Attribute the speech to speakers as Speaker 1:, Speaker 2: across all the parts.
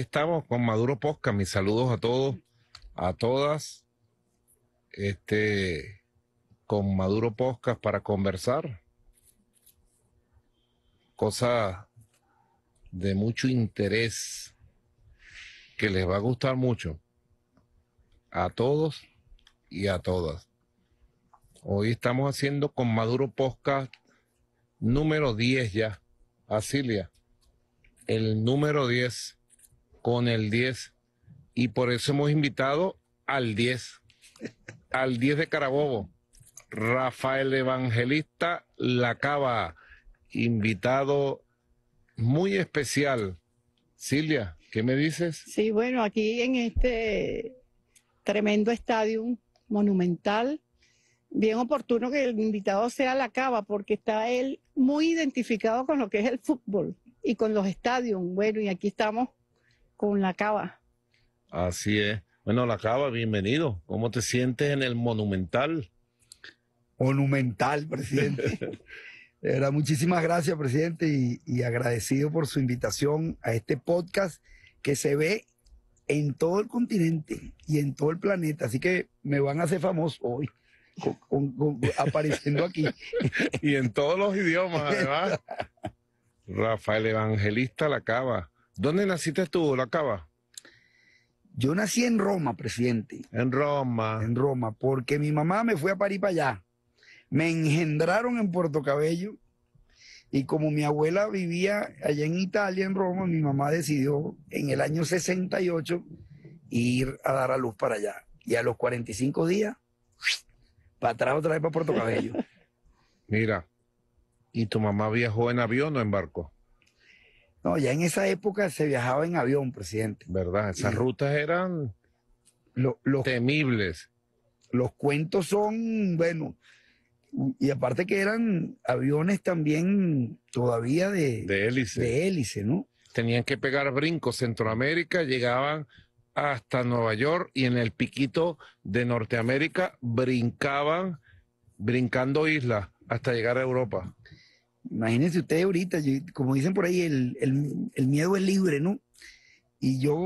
Speaker 1: estamos con Maduro Posca. Mis saludos a todos, a todas. Este, con Maduro Posca para conversar. Cosa de mucho interés que les va a gustar mucho a todos y a todas. Hoy estamos haciendo con Maduro Podcast número 10 ya. Asilia, ah, el número 10 con el 10. Y por eso hemos invitado al 10, al 10 de Carabobo, Rafael Evangelista Cava, invitado muy especial.
Speaker 2: Silvia, ¿qué
Speaker 1: me dices?
Speaker 2: Sí, bueno, aquí en este tremendo estadio monumental, bien oportuno que el invitado sea la cava, porque está él muy identificado con lo que es el fútbol y con los estadios. Bueno, y aquí estamos con la cava.
Speaker 1: Así es. Bueno, la cava, bienvenido. ¿Cómo te sientes en el monumental?
Speaker 3: Monumental,
Speaker 1: presidente.
Speaker 3: muchísimas gracias, presidente, y, agradecido por su invitación a este podcast que se ve en todo el continente y en todo el planeta. Así que me van a hacer famoso hoy. apareciendo aquí.
Speaker 1: y en todos los idiomas, además. Rafael Evangelista La Cava. ¿Dónde naciste tú, la cava? Yo nací en Roma, presidente.
Speaker 3: En Roma. En Roma, porque mi mamá me fue a París para allá. Me engendraron en Puerto Cabello y como mi abuela vivía allá en Italia, en Roma, mi mamá decidió en el año 68 ir a dar a luz para allá. Y a los 45 días, para atrás otra vez para Puerto Cabello.
Speaker 1: Mira, ¿y tu mamá viajó en avión o en barco? No, ya en esa
Speaker 3: época se viajaba en avión, presidente. ¿Verdad? Esas rutas eran temibles. Los cuentos son, bueno, y aparte que eran aviones también todavía de,
Speaker 1: hélice. ¿no? Tenían que pegar brincos Centroamérica, llegaban hasta Nueva York y en el piquito de Norteamérica brincaban, brincando islas hasta llegar a Europa.
Speaker 3: Imagínense ustedes ahorita, como dicen por ahí, el, miedo es libre, ¿no? Y yo,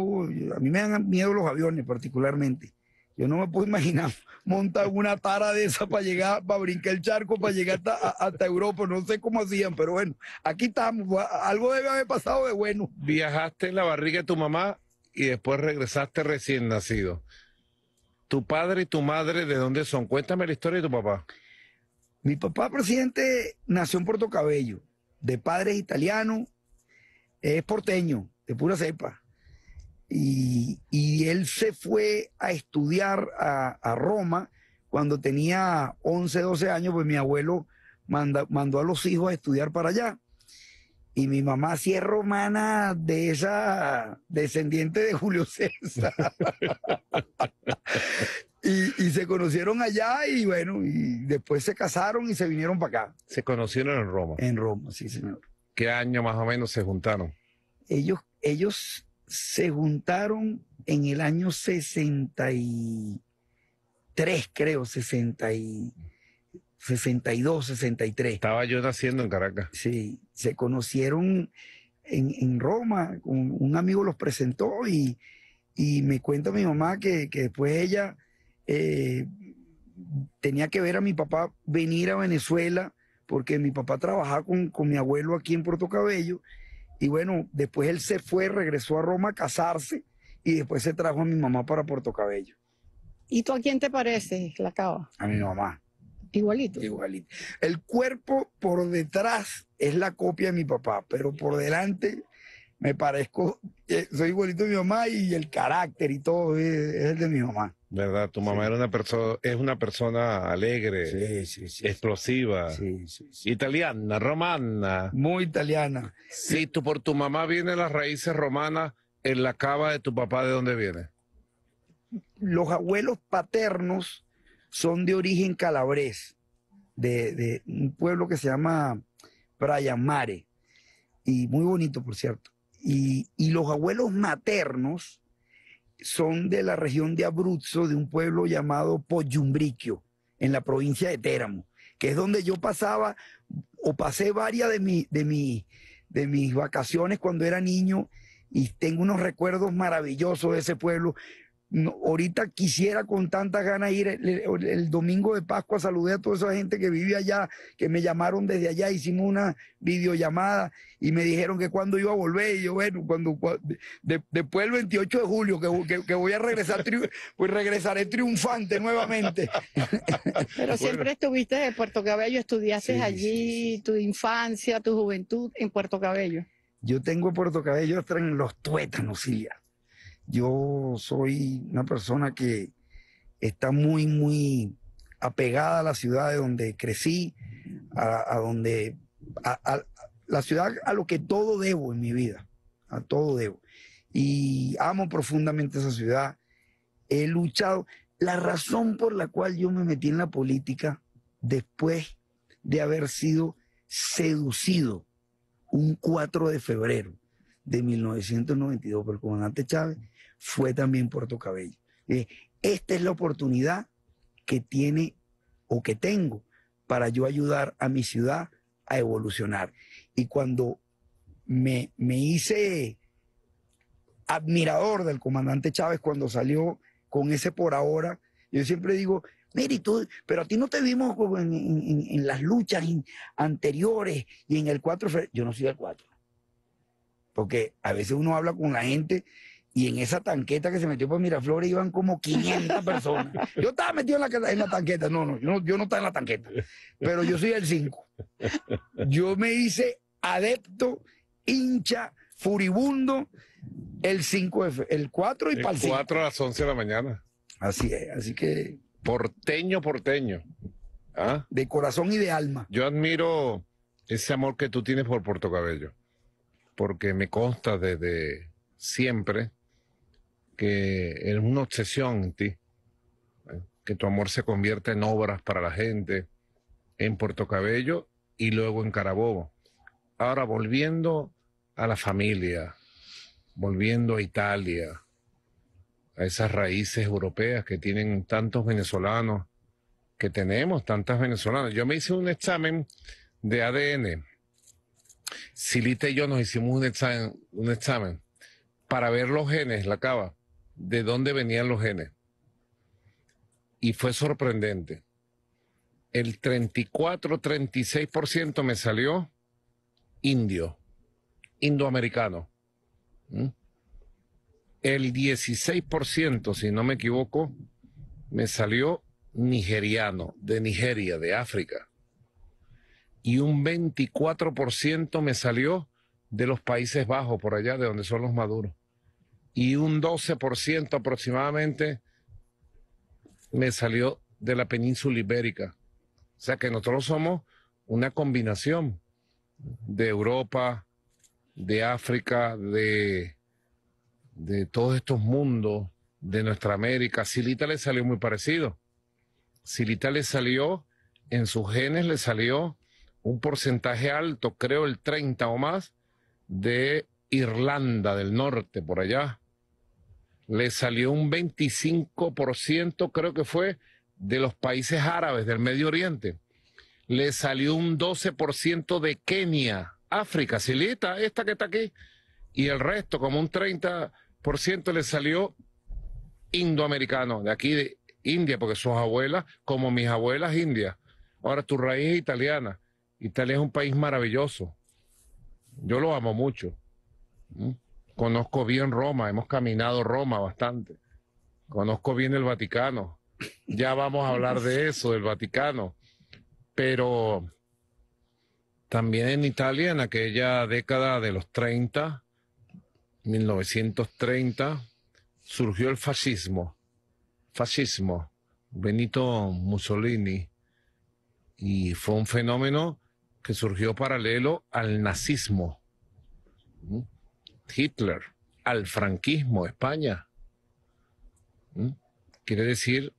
Speaker 3: a mí me dan miedo los aviones particularmente. Yo no me puedo imaginar montar una tara de esa para llegar, para brincar el charco, para llegar hasta, hasta Europa. No sé cómo hacían, pero bueno, aquí estamos. Algo debe haber pasado de bueno.
Speaker 1: Viajaste en la barriga de tu mamá y después regresaste recién nacido. ¿Tu padre y tu madre de dónde son? Cuéntame la historia de tu papá. Mi papá
Speaker 3: presidente nació en Puerto Cabello, de padres italianos, es porteño, de pura cepa. Y, él se fue a estudiar a, Roma cuando tenía 11, 12 años, pues mi abuelo mandó a los hijos a estudiar para allá. Y mi mamá sí es romana de esa descendiente de Julio César. Y, se conocieron allá y bueno, y después se casaron y se vinieron para
Speaker 1: acá. Se conocieron en Roma. En Roma, sí, señor. ¿Qué año más o menos se juntaron?
Speaker 3: Ellos, ellos se juntaron en el año 63, creo, 60 62, 63. Estaba yo naciendo en Caracas. Sí, se conocieron en, Roma, un, amigo los presentó y, y me cuenta mi mamá que, que después ella eh, tenía que ver a mi papá venir a Venezuela, porque mi papá trabajaba con, con mi abuelo aquí en Puerto Cabello, y bueno, después él se fue, regresó a Roma a casarse, y después se trajo a mi mamá para Puerto Cabello.
Speaker 2: ¿Y tú a quién te parece la cava? A mi mamá. Igualito.
Speaker 3: Igualito. El cuerpo por detrás es la copia de mi papá, pero por delante me parezco, eh, soy igualito a mi mamá y el carácter y todo es, el de mi mamá.
Speaker 1: ¿Verdad? Tu mamá era una persona, es una persona alegre, explosiva, italiana, romana. Muy italiana. Si tú, por tu mamá vienen las raíces romanas, en la cava de tu papá, ¿de dónde viene?
Speaker 3: Los abuelos paternos son de origen calabrés, de, un pueblo que se llama Mare, y muy bonito, por cierto. Y, los abuelos maternos son de la región de Abruzzo, de un pueblo llamado Poyumbriquio, en la provincia de Téramo, que es donde yo pasaba o pasé varias de, de, mi, de mis vacaciones cuando era niño y tengo unos recuerdos maravillosos de ese pueblo ahorita quisiera con tantas ganas ir eh, el, domingo de Pascua, saludé a toda esa gente que vive allá, que me llamaron desde allá, hicimos una videollamada y me dijeron que cuando iba a volver, yo, bueno, cuando, después del 28 de julio, que, voy a regresar, pues regresaré triunfante nuevamente.
Speaker 2: Pero siempre estuviste en Puerto Cabello, estudiaste allí tu infancia, tu juventud en Puerto Cabello.
Speaker 3: Yo tengo Puerto Cabello están en los tuétanos, Silvia. Yo soy una persona que está muy, muy apegada a la ciudad de donde crecí, a, donde, a, a, la ciudad a lo que todo debo en mi vida, a todo debo. Y amo profundamente esa ciudad. He luchado. La razón por la cual yo me metí en la política después de haber sido seducido un 4 de febrero de 1992 por el comandante Chávez fue también Puerto Cabello. esta es la oportunidad que tiene o que tengo para yo ayudar a mi ciudad a evolucionar. Y cuando me, hice admirador del comandante Chávez cuando salió con ese por ahora, yo siempre digo, Mire, pero a ti no te vimos en, las luchas anteriores y en el 4 Yo no soy el 4. Porque a veces uno habla con la gente y en esa tanqueta que se metió por Miraflores iban como 500 personas. Yo estaba metido en la, tanqueta, no, no, yo no, yo estaba en la tanqueta, pero yo soy el 5. Yo me hice adepto, hincha, furibundo, el 5, el
Speaker 1: 4 y para el 5. 4 a las 11 de la mañana. Así es, así que... Porteño, porteño. ¿Ah? De corazón y de alma. Yo admiro ese amor que tú tienes por Puerto Cabello, porque me consta desde siempre que es una obsesión en ti, ¿eh? que tu amor se convierta en obras para la gente, en Puerto Cabello y luego en Carabobo. Ahora volviendo a la familia, volviendo a Italia, a esas raíces europeas que tienen tantos venezolanos, que tenemos tantas venezolanas. Yo me hice un examen de ADN. Silita y yo nos hicimos un examen, un examen para ver los genes, la cava de dónde venían los genes. Y fue sorprendente. El 34, 36% me salió indio, indoamericano. ¿Mm? El 16%, si no me equivoco, me salió nigeriano, de Nigeria, de África. Y un 24% me salió de los Países Bajos, por allá, de donde son los maduros y un 12% aproximadamente me salió de la península ibérica. O sea que nosotros somos una combinación de Europa, de África, de, todos estos mundos, de nuestra América. Silita le salió muy parecido. Silita le salió, en sus genes le salió un porcentaje alto, creo el 30 o más, de Irlanda del Norte, por allá le salió un 25%, creo que fue, de los países árabes del Medio Oriente. Le salió un 12% de Kenia, África, Silita, esta que está aquí. Y el resto, como un 30%, le salió indoamericano, de aquí de India, porque sus abuelas, como mis abuelas, indias. Ahora, tu raíz es italiana. Italia es un país maravilloso. Yo lo amo mucho. ¿Mm? Conozco bien Roma, hemos caminado Roma bastante. Conozco bien el Vaticano. Ya vamos a hablar de eso, del Vaticano. Pero también en Italia, en aquella década de los 30, 1930, surgió el fascismo. Fascismo. Benito Mussolini. Y fue un fenómeno que surgió paralelo al nazismo. ¿Mm? Hitler, al franquismo, España. ¿Mm? Quiere decir,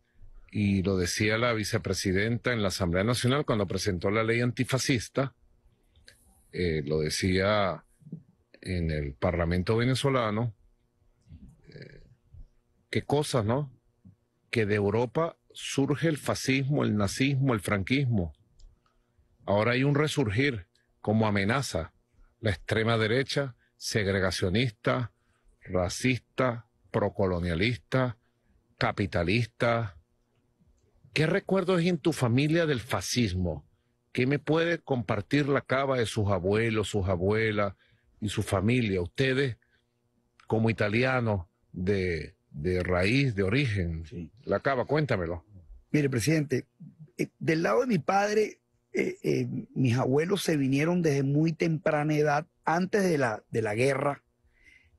Speaker 1: y lo decía la vicepresidenta en la Asamblea Nacional cuando presentó la ley antifascista, eh, lo decía en el Parlamento venezolano, eh, qué cosas, ¿no? Que de Europa surge el fascismo, el nazismo, el franquismo. Ahora hay un resurgir como amenaza la extrema derecha, segregacionista, racista, procolonialista, capitalista. ¿Qué recuerdos hay en tu familia del fascismo? ¿Qué me puede compartir la cava de sus abuelos, sus abuelas y su familia? Ustedes, como italianos de, de raíz, de origen. La cava, cuéntamelo.
Speaker 3: Mire, presidente, eh, del
Speaker 1: lado de mi padre eh, eh,
Speaker 3: mis abuelos se vinieron desde muy temprana edad, antes de la, de la guerra.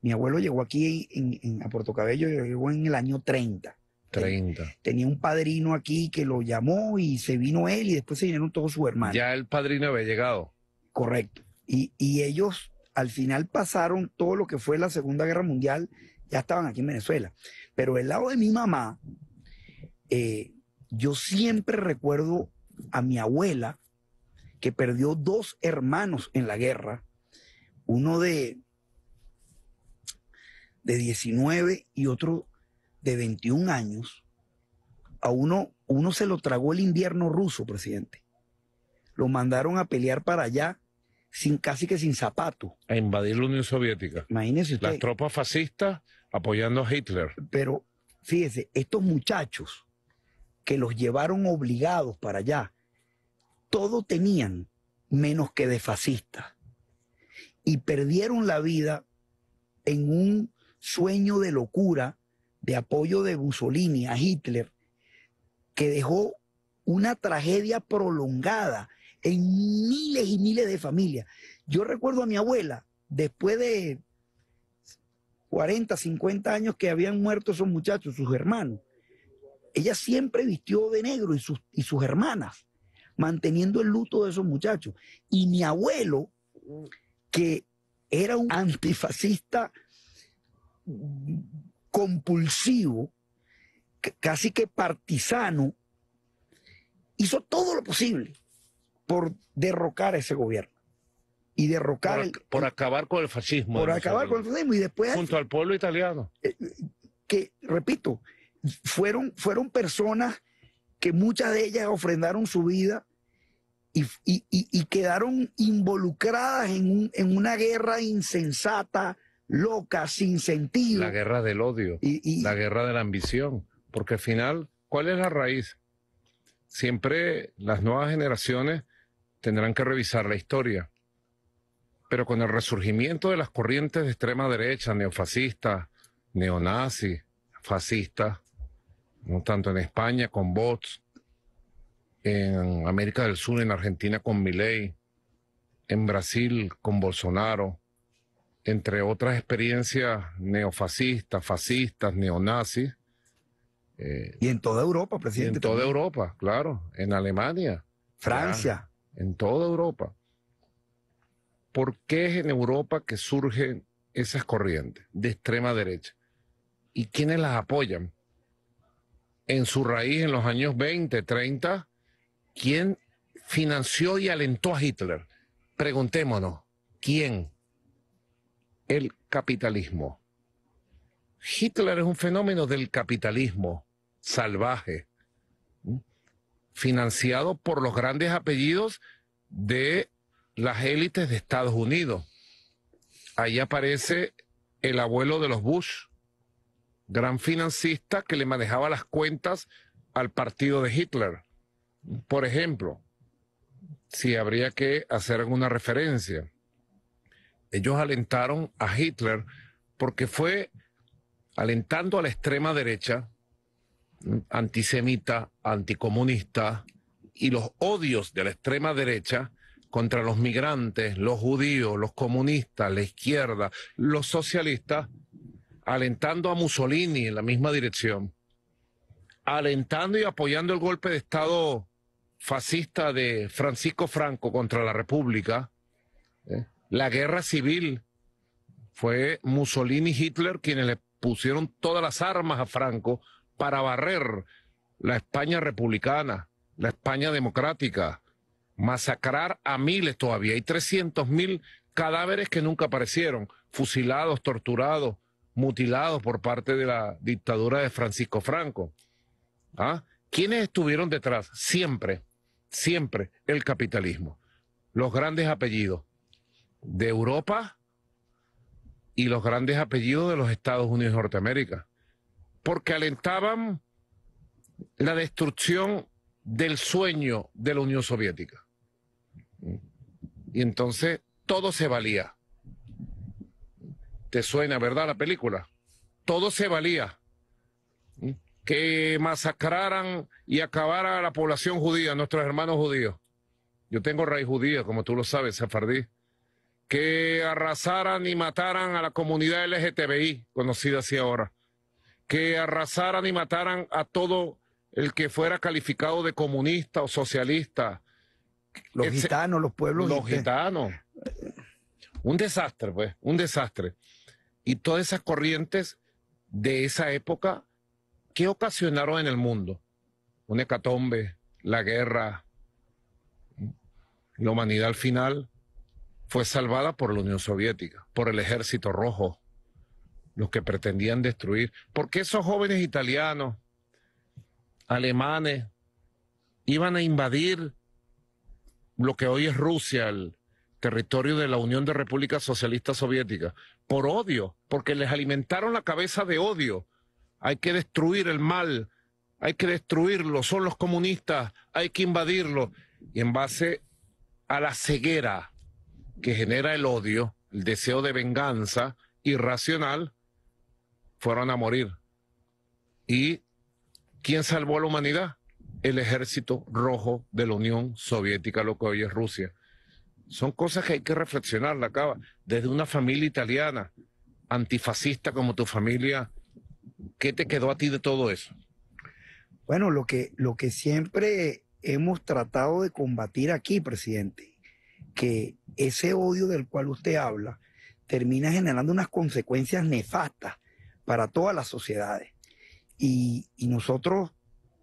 Speaker 3: Mi abuelo llegó aquí en, a Puerto Cabello, llegó en el año 30. 30. Tenía un padrino aquí que lo llamó y se vino él y después se vinieron todos sus hermanos.
Speaker 1: Ya el padrino
Speaker 3: había llegado. Correcto. Y, ellos al final pasaron todo lo que fue la Segunda Guerra Mundial, ya estaban aquí en Venezuela. Pero el lado de mi mamá, eh, yo siempre recuerdo a mi abuela que perdió dos hermanos en la guerra, uno de, de 19 y otro de 21 años, a uno, uno se lo tragó el invierno ruso, presidente. Lo mandaron a pelear para allá sin casi que sin zapato.
Speaker 1: A invadir la Unión Soviética. Imagínese usted. Las tropas fascistas apoyando a Hitler.
Speaker 3: Pero fíjese, estos muchachos que los llevaron obligados para allá, todo tenían menos que de fascistas. Y perdieron la vida en un sueño de locura, de apoyo de Mussolini a Hitler, que dejó una tragedia prolongada en miles y miles de familias. Yo recuerdo a mi abuela, después de 40, 50 años que habían muerto esos muchachos, sus hermanos, ella siempre vistió de negro y sus, y sus hermanas manteniendo el luto de esos muchachos. Y mi abuelo, que era un antifascista compulsivo, casi que partisano, hizo todo lo posible por derrocar ese gobierno y derrocar
Speaker 1: por, acabar con el fascismo por acabar con el
Speaker 3: fascismo y después junto al pueblo italiano eh, eh, que repito fueron fueron personas que muchas de ellas ofrendaron su vida y, quedaron involucradas en, en, una guerra insensata, loca,
Speaker 1: sin sentido. La guerra del odio, la guerra de la ambición, porque al final, ¿cuál es la raíz? Siempre las nuevas generaciones tendrán que revisar la historia, pero con el resurgimiento de las corrientes de extrema derecha, neofascistas, neonazis, fascistas, ¿no? tanto en España con Bots, en América del Sur, en Argentina con Milei, en Brasil con Bolsonaro, entre otras experiencias neofascistas, fascistas, neonazis. Eh, y en toda Europa, presidente. En toda pues, Europa, claro, en Alemania. Francia. en toda Europa. ¿Por qué es en Europa que surgen esas corrientes de extrema derecha? ¿Y quiénes las apoyan? en su raíz en los años 20, 30, ¿quién financió y alentó a Hitler? Preguntémonos, ¿quién? El capitalismo. Hitler es un fenómeno del capitalismo salvaje, financiado por los grandes apellidos de las élites de Estados Unidos. Ahí aparece el abuelo de los Bush, gran financista que le manejaba las cuentas al partido de Hitler, por ejemplo, si habría que hacer alguna referencia. Ellos alentaron a Hitler porque fue alentando a la extrema derecha, antisemita, anticomunista, y los odios de la extrema derecha contra los migrantes, los judíos, los comunistas, la izquierda, los socialistas, alentando a Mussolini en la misma dirección, alentando y apoyando el golpe de Estado fascista de Francisco Franco contra la República, ¿eh? la guerra civil, fue Mussolini y Hitler quienes le pusieron todas las armas a Franco para barrer la España republicana, la España democrática, masacrar a miles todavía. Hay 300.000 cadáveres que nunca aparecieron, fusilados, torturados, mutilados por parte de la dictadura de Francisco Franco. ¿Ah? ¿Quiénes estuvieron detrás? Siempre, siempre el capitalismo. Los grandes apellidos de Europa y los grandes apellidos de los Estados Unidos de Norteamérica. Porque alentaban la destrucción del sueño de la Unión Soviética. Y entonces todo se valía. Te suena, ¿verdad? La película. Todo se valía. ¿Mm? Que masacraran y acabara a la población judía, nuestros hermanos judíos. Yo tengo raíz judía, como tú lo sabes, Sefardí. Que arrasaran y mataran a la comunidad LGTBI, conocida así ahora. Que arrasaran y mataran a todo el que fuera calificado de comunista o socialista. Los gitanos, los pueblos. Los gitanos. Un desastre, pues, un desastre y todas esas corrientes de esa época, ¿qué ocasionaron en el mundo? Una hecatombe, la guerra, la humanidad al final fue salvada por la Unión Soviética, por el Ejército Rojo, los que pretendían destruir. Porque esos jóvenes italianos, alemanes, iban a invadir lo que hoy es Rusia, el, territorio de la Unión de Repúblicas Socialistas Soviéticas, por odio, porque les alimentaron la cabeza de odio. Hay que destruir el mal, hay que destruirlo, son los comunistas, hay que invadirlo. Y en base a la ceguera que genera el odio, el deseo de venganza irracional, fueron a morir. ¿Y quién salvó a la humanidad? El ejército rojo de la Unión Soviética, lo que hoy es Rusia. Son cosas que hay que reflexionar, la acaba. Desde una familia italiana, antifascista como tu familia, ¿qué te quedó a ti de todo eso? Bueno,
Speaker 3: lo que, lo que siempre hemos tratado de combatir aquí, presidente, que ese odio del cual usted habla termina generando unas consecuencias nefastas para todas las sociedades. Y, nosotros,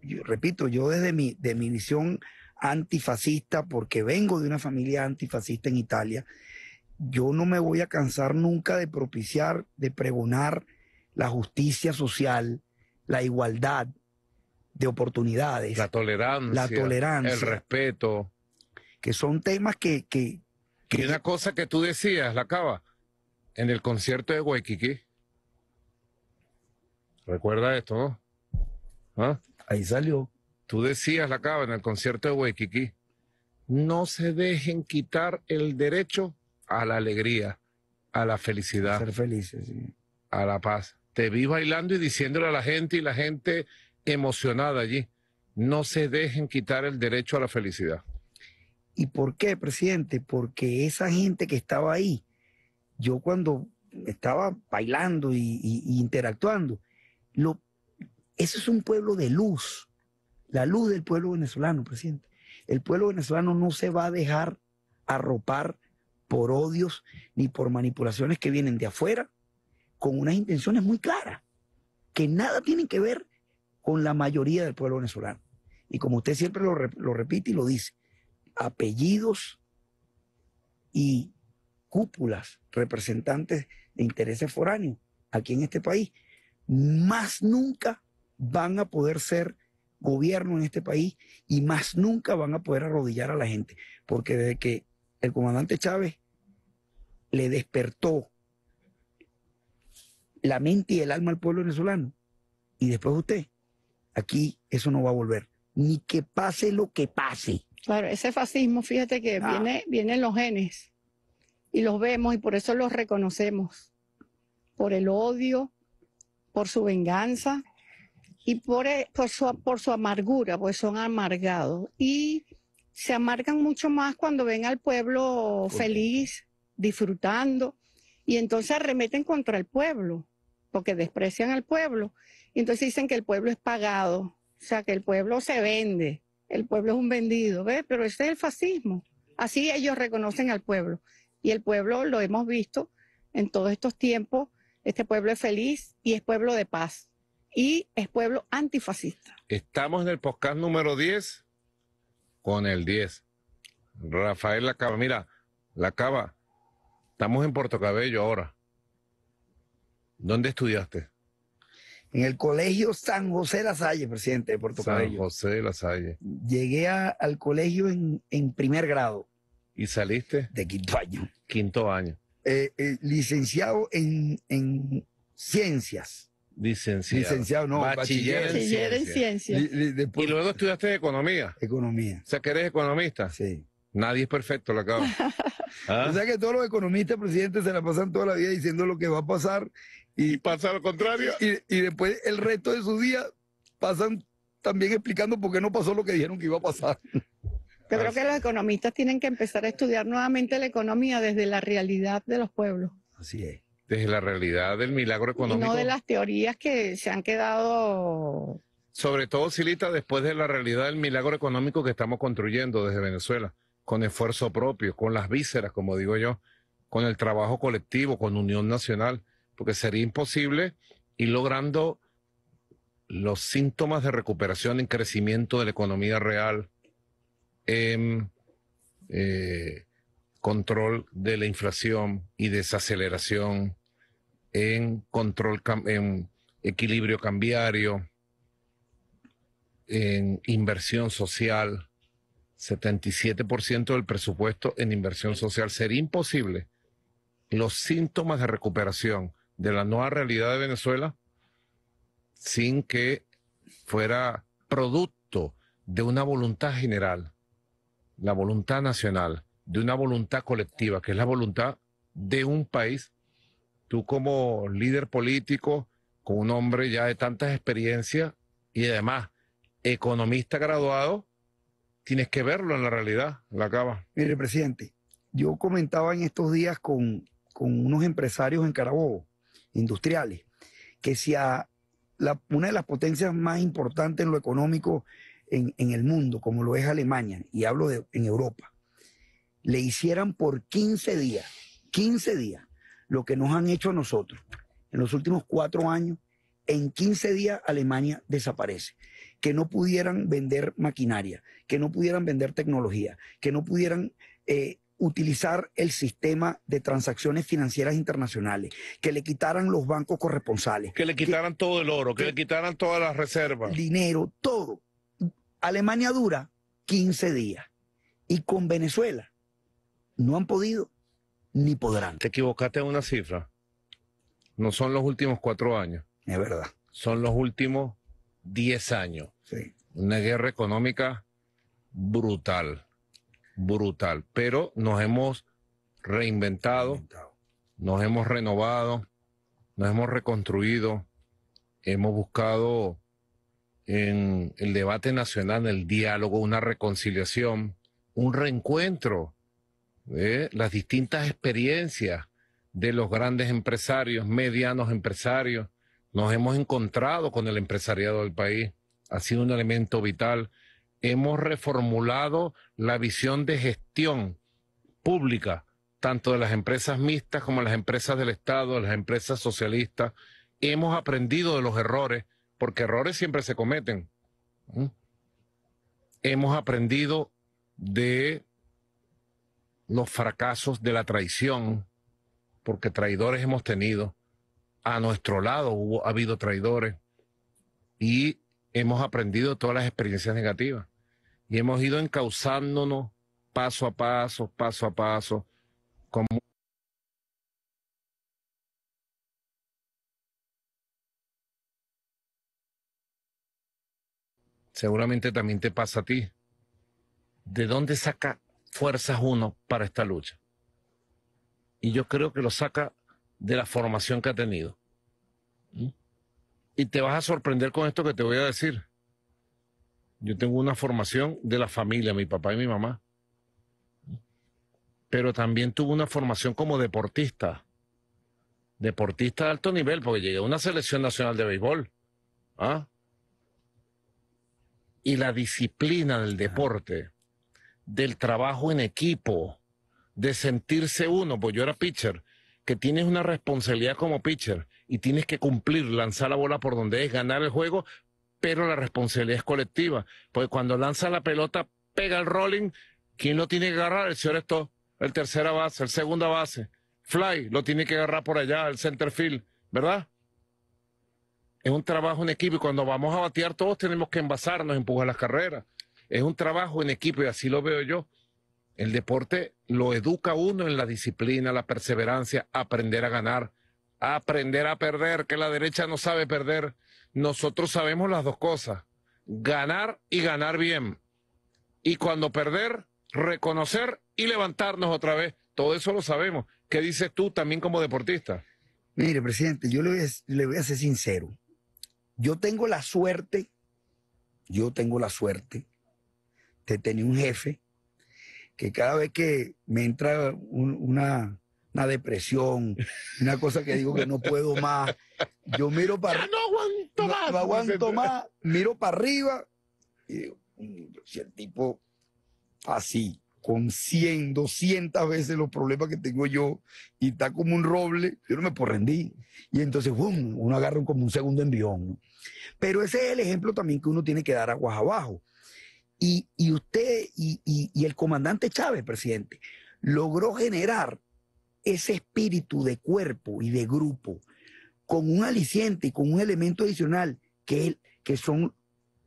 Speaker 3: repito, yo desde mi, de mi visión antifascista, porque vengo de una familia antifascista en Italia, yo no me voy a cansar nunca de propiciar, de pregonar la justicia social, la igualdad de oportunidades. La tolerancia. La tolerancia. El
Speaker 1: respeto. Que son temas que... que, que... una cosa que tú decías, la cava, en el concierto de Waikiki. Recuerda esto, ¿Ah? Ahí salió. Tú decías, la cava, en el concierto de Huequiquí, no se dejen quitar el derecho a la alegría, a la felicidad. Ser felices, A la paz. Te vi bailando y diciéndole a la gente y la gente emocionada allí. No se dejen quitar el derecho a la felicidad.
Speaker 3: ¿Y por qué, presidente? Porque esa gente que estaba ahí, yo cuando estaba bailando y, interactuando, eso es un pueblo de luz, la luz del pueblo venezolano, presidente. El pueblo venezolano no se va a dejar arropar por odios ni por manipulaciones que vienen de afuera con unas intenciones muy claras, que nada tienen que ver con la mayoría del pueblo venezolano. Y como usted siempre lo, lo repite y lo dice, apellidos y cúpulas representantes de intereses foráneos aquí en este país, más nunca van a poder ser gobierno en este país y más nunca van a poder arrodillar a la gente, porque desde que el comandante Chávez le despertó la mente y el alma al pueblo venezolano, y después usted, aquí eso no va a volver, ni que pase lo que pase.
Speaker 2: Claro, ese fascismo, fíjate que ah. viene, vienen los genes y los vemos y por eso los reconocemos, por el odio, por su venganza, y eh, por, su, por su amargura, pues son amargados. Y se amargan mucho más cuando ven al pueblo feliz, disfrutando, y entonces arremeten contra el pueblo, porque desprecian al pueblo. Y entonces dicen que el pueblo es pagado, o sea, que el pueblo se vende, el pueblo es un vendido, ¿ves? Pero ese es el fascismo. Así ellos reconocen al pueblo. Y el pueblo lo hemos visto en todos estos tiempos, este pueblo es feliz y es pueblo de paz y es pueblo antifascista.
Speaker 1: Estamos en el podcast número 10 con el 10. Rafael Lacaba, mira, Lacaba, estamos en Puerto Cabello ahora. ¿Dónde estudiaste?
Speaker 3: En el Colegio San José de La Salle, presidente de Puerto Cabello. San
Speaker 1: José de La Salle.
Speaker 3: Llegué al colegio en, primer grado. ¿Y
Speaker 1: saliste? De quinto año. Quinto año.
Speaker 3: Eh, eh, licenciado en, en ciencias
Speaker 1: Licenciado. Licenciado, no. Bachiller, en ciencia. y luego estudiaste economía. Economía. O sea, que eres economista. Sí. Nadie es perfecto, la acabo. ¿Ah? O
Speaker 3: sea que todos los economistas, presidentes, se la pasan toda la vida diciendo lo que va a pasar. Y, pasa lo contrario. Y, después el resto de su día pasan también explicando por qué no pasó lo que dijeron que iba a pasar.
Speaker 2: Yo creo que los economistas tienen que empezar a estudiar nuevamente la economía desde la realidad de los pueblos.
Speaker 1: Así es desde la realidad del milagro económico. Y no de las teorías
Speaker 2: que se han quedado.
Speaker 1: Sobre todo, Silita, después de la realidad del milagro económico que estamos construyendo desde Venezuela, con esfuerzo propio, con las vísceras, como digo yo, con el trabajo colectivo, con unión nacional, porque sería imposible ir logrando los síntomas de recuperación en crecimiento de la economía real, em, eh, control de la inflación y desaceleración en control, en equilibrio cambiario, en inversión social. 77% del presupuesto en inversión social. Sería imposible los síntomas de recuperación de la nueva realidad de Venezuela sin que fuera producto de una voluntad general, la voluntad nacional, de una voluntad colectiva, que es la voluntad de un país tú como líder político, con un hombre ya de tantas experiencias y además economista graduado, tienes que verlo en la realidad, la cava.
Speaker 3: Mire, presidente, yo comentaba en estos días con, unos empresarios en Carabobo, industriales, que si a una de las potencias más importantes en lo económico en, el mundo, como lo es Alemania, y hablo de en Europa, le hicieran por 15 días, 15 días, lo que nos han hecho a nosotros en los últimos cuatro años, en 15 días Alemania desaparece. Que no pudieran vender maquinaria, que no pudieran vender tecnología, que no pudieran eh, utilizar el sistema de transacciones financieras internacionales, que le quitaran los bancos
Speaker 1: corresponsales. Que le quitaran todo el oro, que, que, le quitaran todas las reservas.
Speaker 3: Dinero, todo. Alemania dura 15 días. Y con Venezuela
Speaker 1: no han podido ni podrán. Te equivocaste en una cifra. No son los últimos cuatro años. Es verdad. Son los últimos diez años. Sí. Una guerra económica brutal, brutal. Pero nos hemos reinventado, reinventado. nos hemos renovado, nos hemos reconstruido, hemos buscado en el debate nacional, en el diálogo, una reconciliación, un reencuentro ¿eh? las distintas experiencias de los grandes empresarios, medianos empresarios. Nos hemos encontrado con el empresariado del país. Ha sido un elemento vital. Hemos reformulado la visión de gestión pública, tanto de las empresas mixtas como de las empresas del Estado, de las empresas socialistas. Hemos aprendido de los errores, porque errores siempre se cometen. Hemos aprendido de los fracasos de la traición, porque traidores hemos tenido. A nuestro lado hubo, ha habido traidores y hemos aprendido todas las experiencias negativas y hemos ido encauzándonos paso a paso, paso a paso, seguramente también te pasa a ti. ¿De dónde saca fuerzas uno para esta lucha. Y yo creo que lo saca de la formación que ha tenido. ¿Mm? Y te vas a sorprender con esto que te voy a decir. Yo tengo una formación de la familia, mi papá y mi mamá. Pero también tuve una formación como deportista. Deportista de alto nivel, porque llegué a una selección nacional de béisbol. ¿Ah? Y la disciplina del deporte del trabajo en equipo, de sentirse uno, pues yo era pitcher, que tienes una responsabilidad como pitcher y tienes que cumplir, lanzar la bola por donde es, ganar el juego, pero la responsabilidad es colectiva, pues cuando lanza la pelota, pega el rolling, ¿quién lo tiene que agarrar? El señor esto, el tercera base, el segunda base, fly, lo tiene que agarrar por allá, el center field, ¿verdad? Es un trabajo en equipo y cuando vamos a batear todos tenemos que envasarnos, empujar las carreras, es un trabajo en equipo y así lo veo yo. El deporte lo educa uno en la disciplina, la perseverancia, aprender a ganar, aprender a perder, que la derecha no sabe perder. Nosotros sabemos las dos cosas, ganar y ganar bien. Y cuando perder, reconocer y levantarnos otra vez. Todo eso lo sabemos. ¿Qué dices tú también como deportista?
Speaker 3: Mire, presidente, yo le voy a, le voy a ser sincero. Yo tengo la suerte, yo tengo la suerte tenía un jefe que cada vez que me entra una, una depresión, una cosa que digo que no puedo más, yo miro para arriba.
Speaker 1: No aguanto más. No aguanto
Speaker 3: más, miro para arriba y mm, si el tipo así, con 100, 200 veces los problemas que tengo yo y está como un roble, yo no me porrendí. Y entonces boom, uno agarra como un segundo envión. Pero ese es el ejemplo también que uno tiene que dar aguas abajo. Y, usted y, el comandante Chávez, presidente, logró generar ese espíritu de cuerpo y de grupo con un aliciente y con un elemento adicional que, son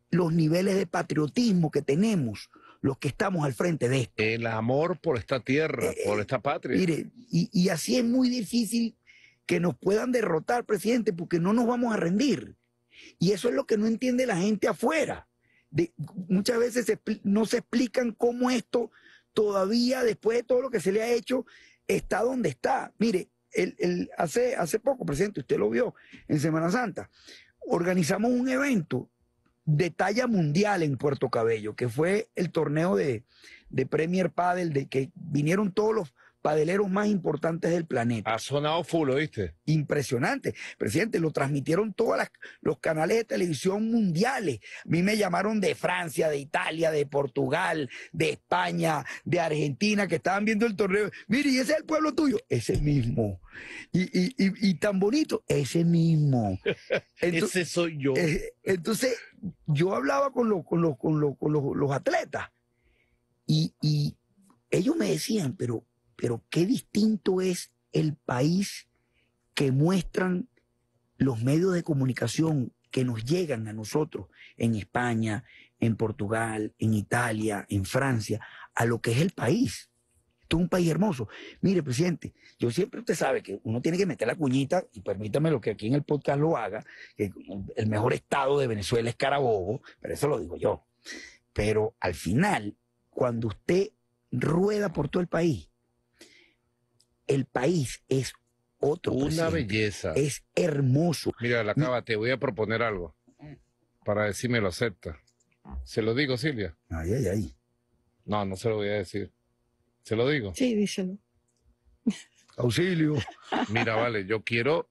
Speaker 3: los niveles de patriotismo que tenemos los que estamos al frente de
Speaker 1: esto. El amor por esta tierra, eh, por esta patria. Eh, mire,
Speaker 3: y, así es muy difícil que nos puedan derrotar, presidente, porque no nos vamos a rendir. Y eso es lo que no entiende la gente afuera muchas veces no se explican cómo esto todavía, después de todo lo que se le ha hecho, está donde está. Mire, el, hace, hace poco, presidente, usted lo vio en Semana Santa, organizamos un evento de talla mundial en Puerto Cabello, que fue el torneo de, de Premier Padel, de que vinieron todos los padeleros más importantes del planeta. Ha sonado full, ¿viste? Impresionante. Presidente, lo transmitieron todos los canales de televisión mundiales. A mí me llamaron de Francia, de Italia, de Portugal, de España, de Argentina, que estaban viendo el torneo. Mire, ¿y ese es el pueblo tuyo? Ese mismo. Y, tan bonito, ese mismo.
Speaker 1: Entonces, ese soy yo. Eh,
Speaker 3: entonces, yo hablaba con, con los atletas y ellos me decían, pero pero qué distinto es el país que muestran los medios de comunicación que nos llegan a nosotros en España, en Portugal, en Italia, en Francia, a lo que es el país. Esto es un país hermoso. Mire, presidente, yo siempre, usted sabe que uno tiene que meter la cuñita, y permítame lo que aquí en el podcast lo haga, que el mejor estado de Venezuela es Carabobo, pero eso lo digo yo. Pero al final, cuando usted rueda por todo el país,
Speaker 1: el país es otro. Una belleza. Es hermoso. Mira, la cava, te voy a proponer algo para decirme lo acepta. ¿Se lo digo, Silvia? Ay, ay, ay. No, no se lo voy a decir. ¿Se lo digo? Sí, díselo. Auxilio. Mira, vale, yo quiero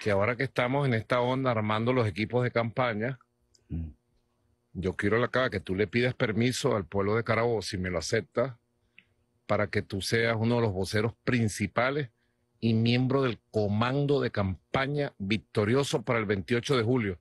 Speaker 1: que ahora que estamos en esta onda armando los equipos de campaña, mm. yo quiero la cava que tú le pidas permiso al pueblo de Carabobo, si me lo acepta, para que tú seas uno de los voceros principales y miembro del comando de campaña victorioso para el 28 de julio.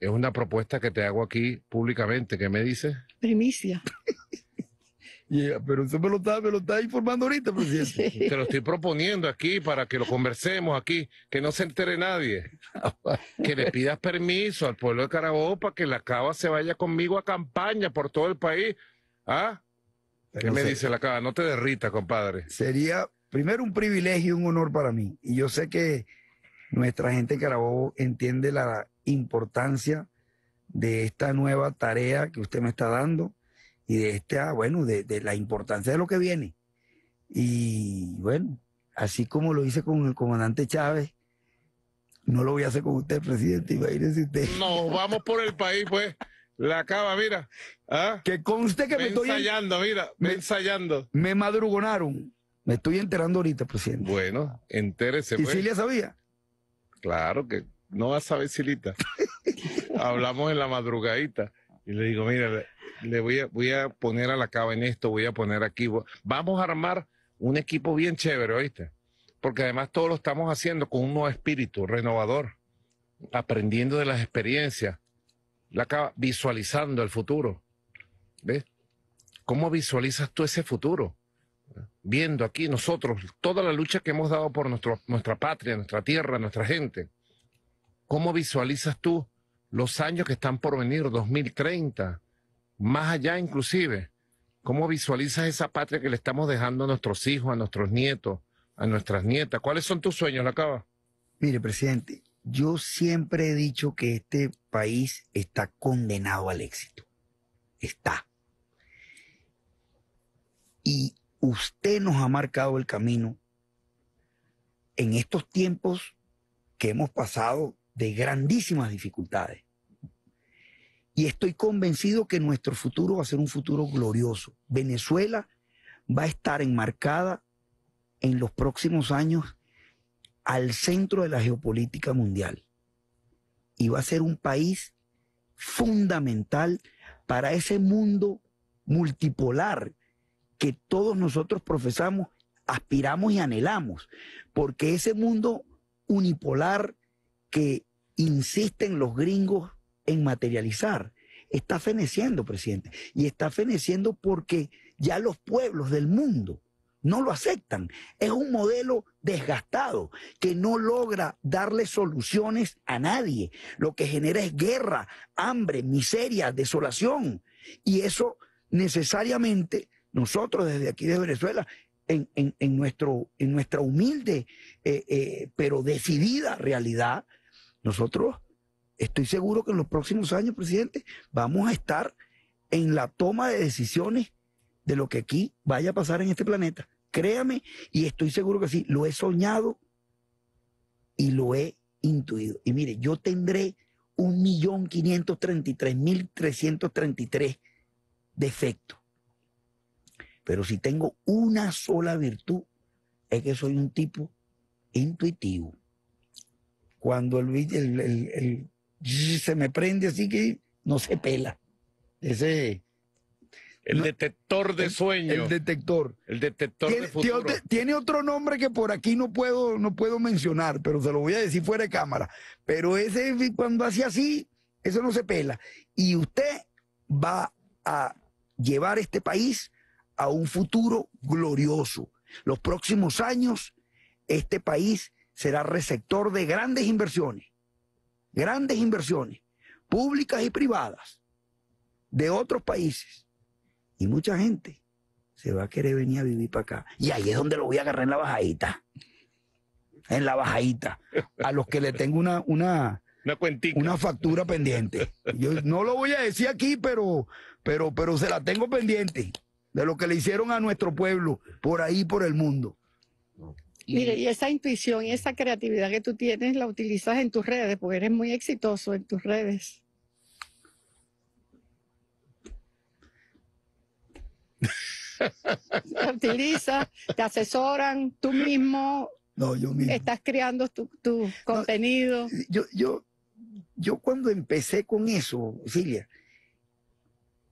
Speaker 1: Es una propuesta que te hago aquí públicamente. ¿Qué me dices?
Speaker 3: Primicia. pero eso me lo, está, informando ahorita,
Speaker 1: presidente. Te lo estoy proponiendo aquí para que lo conversemos aquí, que no se entere nadie. que le pidas permiso al pueblo de Carabobo para que la cava se vaya conmigo a campaña por todo el país. ¿Ah? ¿Qué me dice la cara? No te derrita, compadre. Sería
Speaker 3: primero un privilegio y un honor para mí. Y yo sé que nuestra gente en Carabobo entiende la importancia de esta nueva tarea que usted me está dando y de esta, bueno, de, la importancia de lo que viene. Y bueno, así como lo hice con el comandante Chávez, no lo voy a hacer con usted, presidente, No,
Speaker 1: usted. vamos por el país, pues. La cava, mira. ¿Ah? Que conste que me, estoy. ensayando, mira, me, ensayando. Me madrugonaron. Me estoy
Speaker 3: enterando ahorita, presidente. Bueno,
Speaker 1: entérese. ¿Y pues. sabía? Claro que no va a saber Silita. Hablamos en la madrugadita. Y le digo, mira, le voy a, voy a poner a la cava en esto, voy a poner aquí. Vamos a armar un equipo bien chévere, ¿oíste? Porque además todo lo estamos haciendo con un nuevo espíritu renovador, aprendiendo de las experiencias, la acaba visualizando el futuro. ¿Ves? ¿Cómo visualizas tú ese futuro? Viendo aquí nosotros toda la lucha que hemos dado por nuestro, nuestra patria, nuestra tierra, nuestra gente. ¿Cómo visualizas tú los años que están por venir, 2030, más allá inclusive? ¿Cómo visualizas esa patria que le estamos dejando a nuestros hijos, a nuestros nietos, a nuestras nietas? ¿Cuáles son tus sueños, la acaba Mire, presidente,
Speaker 3: yo siempre he dicho que este país está condenado al éxito. Está. Y usted nos ha marcado el camino en estos tiempos que hemos pasado de grandísimas dificultades. Y estoy convencido que nuestro futuro va a ser un futuro glorioso. Venezuela va a estar enmarcada en los próximos años al centro de la geopolítica mundial y va a ser un país fundamental para ese mundo multipolar que todos nosotros profesamos, aspiramos y anhelamos, porque ese mundo unipolar que insisten los gringos en materializar, está feneciendo, presidente, y está feneciendo porque ya los pueblos del mundo no lo aceptan. Es un modelo desgastado que no logra darle soluciones a nadie. Lo que genera es guerra, hambre, miseria, desolación. Y eso necesariamente nosotros desde aquí de Venezuela, en, nuestro, en nuestra humilde eh, eh, pero decidida realidad, nosotros estoy seguro que en los próximos años, presidente, vamos a estar en la toma de decisiones de lo que aquí vaya a pasar en este planeta. Créame, y estoy seguro que sí, lo he soñado y lo he intuido. Y mire, yo tendré 1.533.333 defectos. Pero si tengo una sola virtud, es que soy un tipo intuitivo. Cuando el, se me prende así que no se pela.
Speaker 1: Ese el detector de sueños. El, detector. El detector de futuro.
Speaker 3: Tiene, otro nombre que por aquí no puedo, no puedo mencionar, pero se lo voy a decir fuera de cámara. Pero ese, cuando hace así, eso no se pela. Y usted va a llevar este país a un futuro glorioso. Los próximos años, este país será receptor de grandes inversiones, grandes inversiones, públicas y privadas, de otros países y mucha gente se va a querer venir a vivir para acá. Y ahí es donde lo voy a agarrar en la bajadita. En la bajadita. A los que le tengo una, una, factura pendiente. Yo no lo voy a decir aquí, pero, pero, pero se la tengo pendiente de lo que le hicieron a nuestro pueblo por ahí, por el mundo.
Speaker 2: Mire, y esa intuición y esa creatividad que tú tienes la utilizas en tus redes, porque eres muy exitoso en tus redes. utiliza te asesoran, tú mismo. Estás creando tu, contenido.
Speaker 3: yo, yo, yo cuando empecé con eso, Silvia,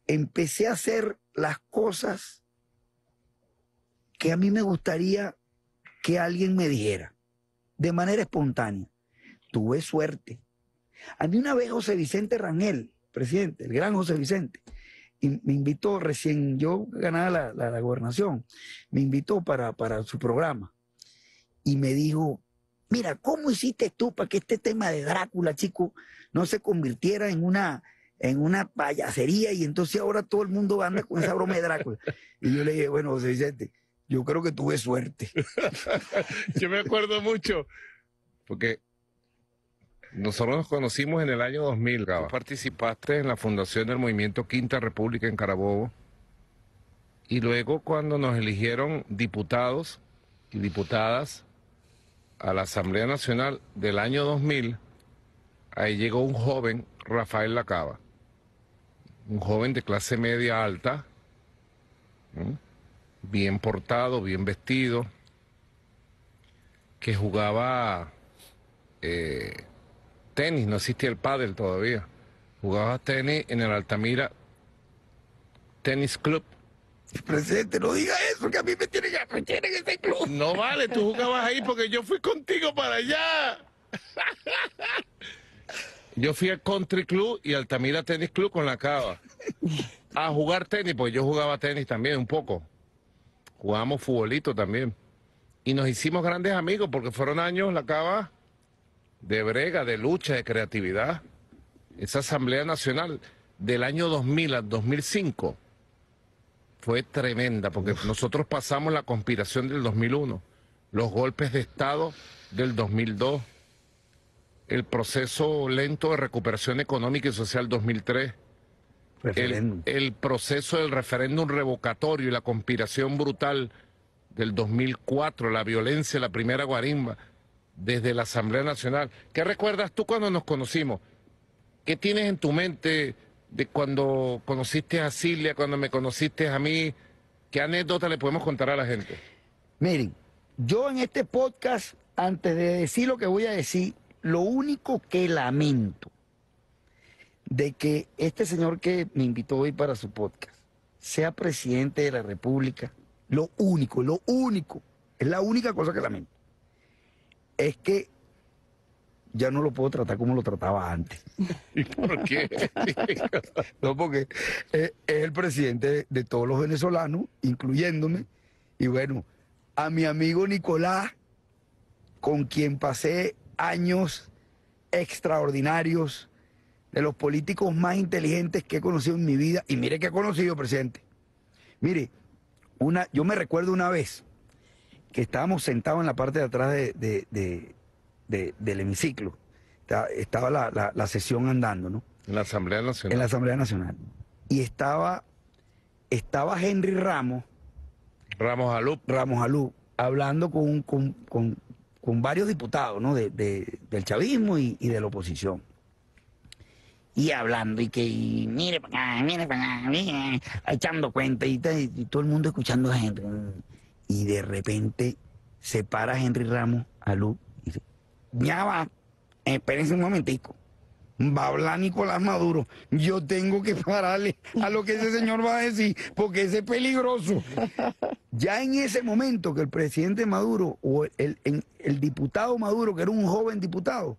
Speaker 3: empecé a hacer las cosas que a mí me gustaría que alguien me dijera, de manera espontánea. Tuve suerte. A mí una vez José Vicente Rangel, presidente, el gran José Vicente, me invitó recién, yo ganaba la, gobernación, me invitó para, para su programa y me dijo, mira, ¿cómo hiciste tú para que este tema de Drácula, chico, no se convirtiera en una, en una payasería y entonces ahora todo el mundo anda con esa broma de Drácula? Y yo le dije, bueno, José Vicente, yo creo que tuve
Speaker 1: suerte. yo me acuerdo mucho, porque nosotros nos conocimos en el año 2000, participaste en la fundación del movimiento Quinta República en Carabobo. Y luego cuando nos eligieron diputados y diputadas a la Asamblea Nacional del año 2000, ahí llegó un joven, Rafael Lacaba. Un joven de clase media alta, bien portado, bien vestido, que jugaba... Eh, tenis, no existía el pádel todavía. ...jugaba tenis en el Altamira Tennis Club. Presidente, no diga eso, que a mí me tienen que me en ese club. No vale, tú jugabas ahí porque yo fui contigo para allá. Yo fui al Country Club y Altamira Tennis Club con la cava. A jugar tenis, pues yo jugaba tenis también un poco. Jugábamos futbolito también. Y nos hicimos grandes amigos porque fueron años la cava de brega, de lucha, de creatividad. Esa Asamblea Nacional del año 2000 al 2005 fue tremenda, porque nosotros pasamos la conspiración del 2001, los golpes de Estado del 2002, el proceso lento de recuperación económica y social 2003, el, el, proceso del referéndum revocatorio y la conspiración brutal del 2004, la violencia, la primera guarimba desde la Asamblea Nacional. ¿Qué recuerdas tú cuando nos conocimos? ¿Qué tienes en tu mente de cuando conociste a Silvia, cuando me conociste a mí? ¿Qué anécdota le podemos contar a la gente?
Speaker 3: Miren, yo en este podcast, antes de decir lo que voy a decir, lo único que lamento de que este señor que me invitó hoy para su podcast sea presidente de la República, lo único, lo único, es la única cosa que lamento es que ya no lo puedo tratar como lo trataba antes. ¿Y por qué? no, porque eh, es el presidente de todos los venezolanos, incluyéndome. Y bueno, a mi amigo Nicolás, con quien pasé años extraordinarios, de los políticos más inteligentes que he conocido en mi vida. Y mire que he conocido, presidente. Mire, una, yo me recuerdo una vez, estábamos sentados en la parte de atrás de, del hemiciclo. Estaba la, sesión andando, ¿no?
Speaker 1: En la Asamblea Nacional. En la Asamblea
Speaker 3: Nacional. Y estaba, estaba Henry Ramos. Ramos Alú. Ramos Alú, hablando con, con, con, varios diputados, ¿no? de del chavismo y, de la oposición y hablando y que mire para acá, mire para acá, mire, echando cuenta y, todo el mundo escuchando a gente y de repente se para Henry Ramos a Luz y dice, ya va, espérense un momentico. Va a hablar Nicolás Maduro. Yo tengo que pararle a lo que ese señor va a decir, porque ese es peligroso. Ya en ese momento que el presidente Maduro o el diputado Maduro, que era un joven diputado,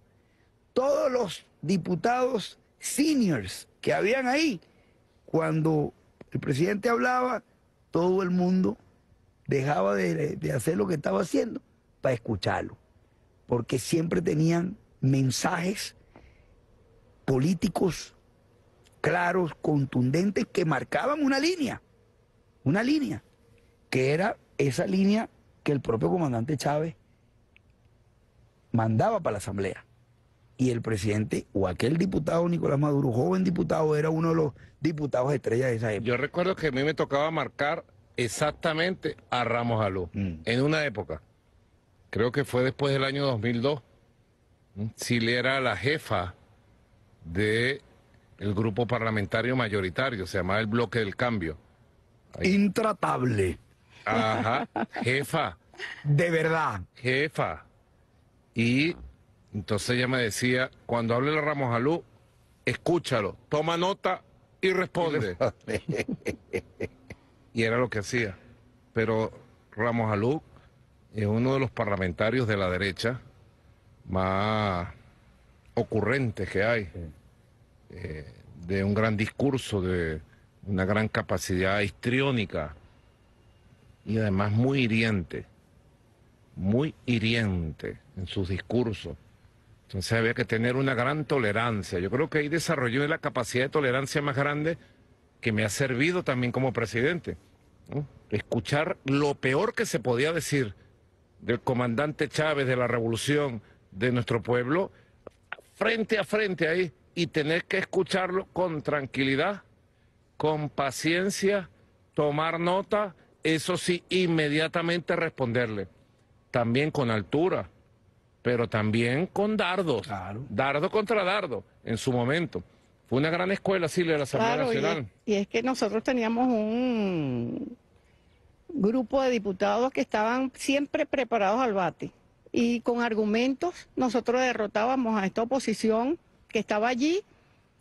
Speaker 3: todos los diputados seniors que habían ahí, cuando el presidente hablaba, todo el mundo dejaba de, hacer lo que estaba haciendo para escucharlo, porque siempre tenían mensajes políticos claros, contundentes, que marcaban una línea, una línea, que era esa línea que el propio comandante Chávez mandaba para la Asamblea. Y el presidente o aquel diputado Nicolás Maduro, joven diputado, era uno de los diputados estrellas de
Speaker 1: esa época. Yo recuerdo que a mí me tocaba marcar exactamente a Ramos Alú, mm. en una época, creo que fue después del año 2002, Chile era la jefa del el grupo parlamentario mayoritario, se llamaba el Bloque del Cambio. Intratable. Ajá, jefa.
Speaker 3: De verdad.
Speaker 1: Jefa. Y entonces ella me decía, cuando hable la Ramos Alú, escúchalo, toma nota y responde. y era lo que hacía. Pero Ramos Alú es uno de los parlamentarios de la derecha más ocurrentes que hay, eh, de un gran discurso, de una gran capacidad histriónica y además muy hiriente, muy hiriente en sus discursos. Entonces había que tener una gran tolerancia. Yo creo que ahí desarrolló la capacidad de tolerancia más grande que me ha servido también como presidente. Escuchar lo peor que se podía decir del comandante Chávez, de la revolución, de nuestro pueblo, frente a frente ahí, y tener que escucharlo con tranquilidad, con paciencia, tomar nota, eso sí, inmediatamente responderle. También con altura, pero también con dardo, Dardo contra dardo en su momento. Fue una gran escuela, sí, de la Asamblea Nacional.
Speaker 2: Y es, y es que nosotros teníamos un grupo de diputados que estaban siempre preparados al bate. Y con argumentos nosotros derrotábamos a esta oposición que estaba allí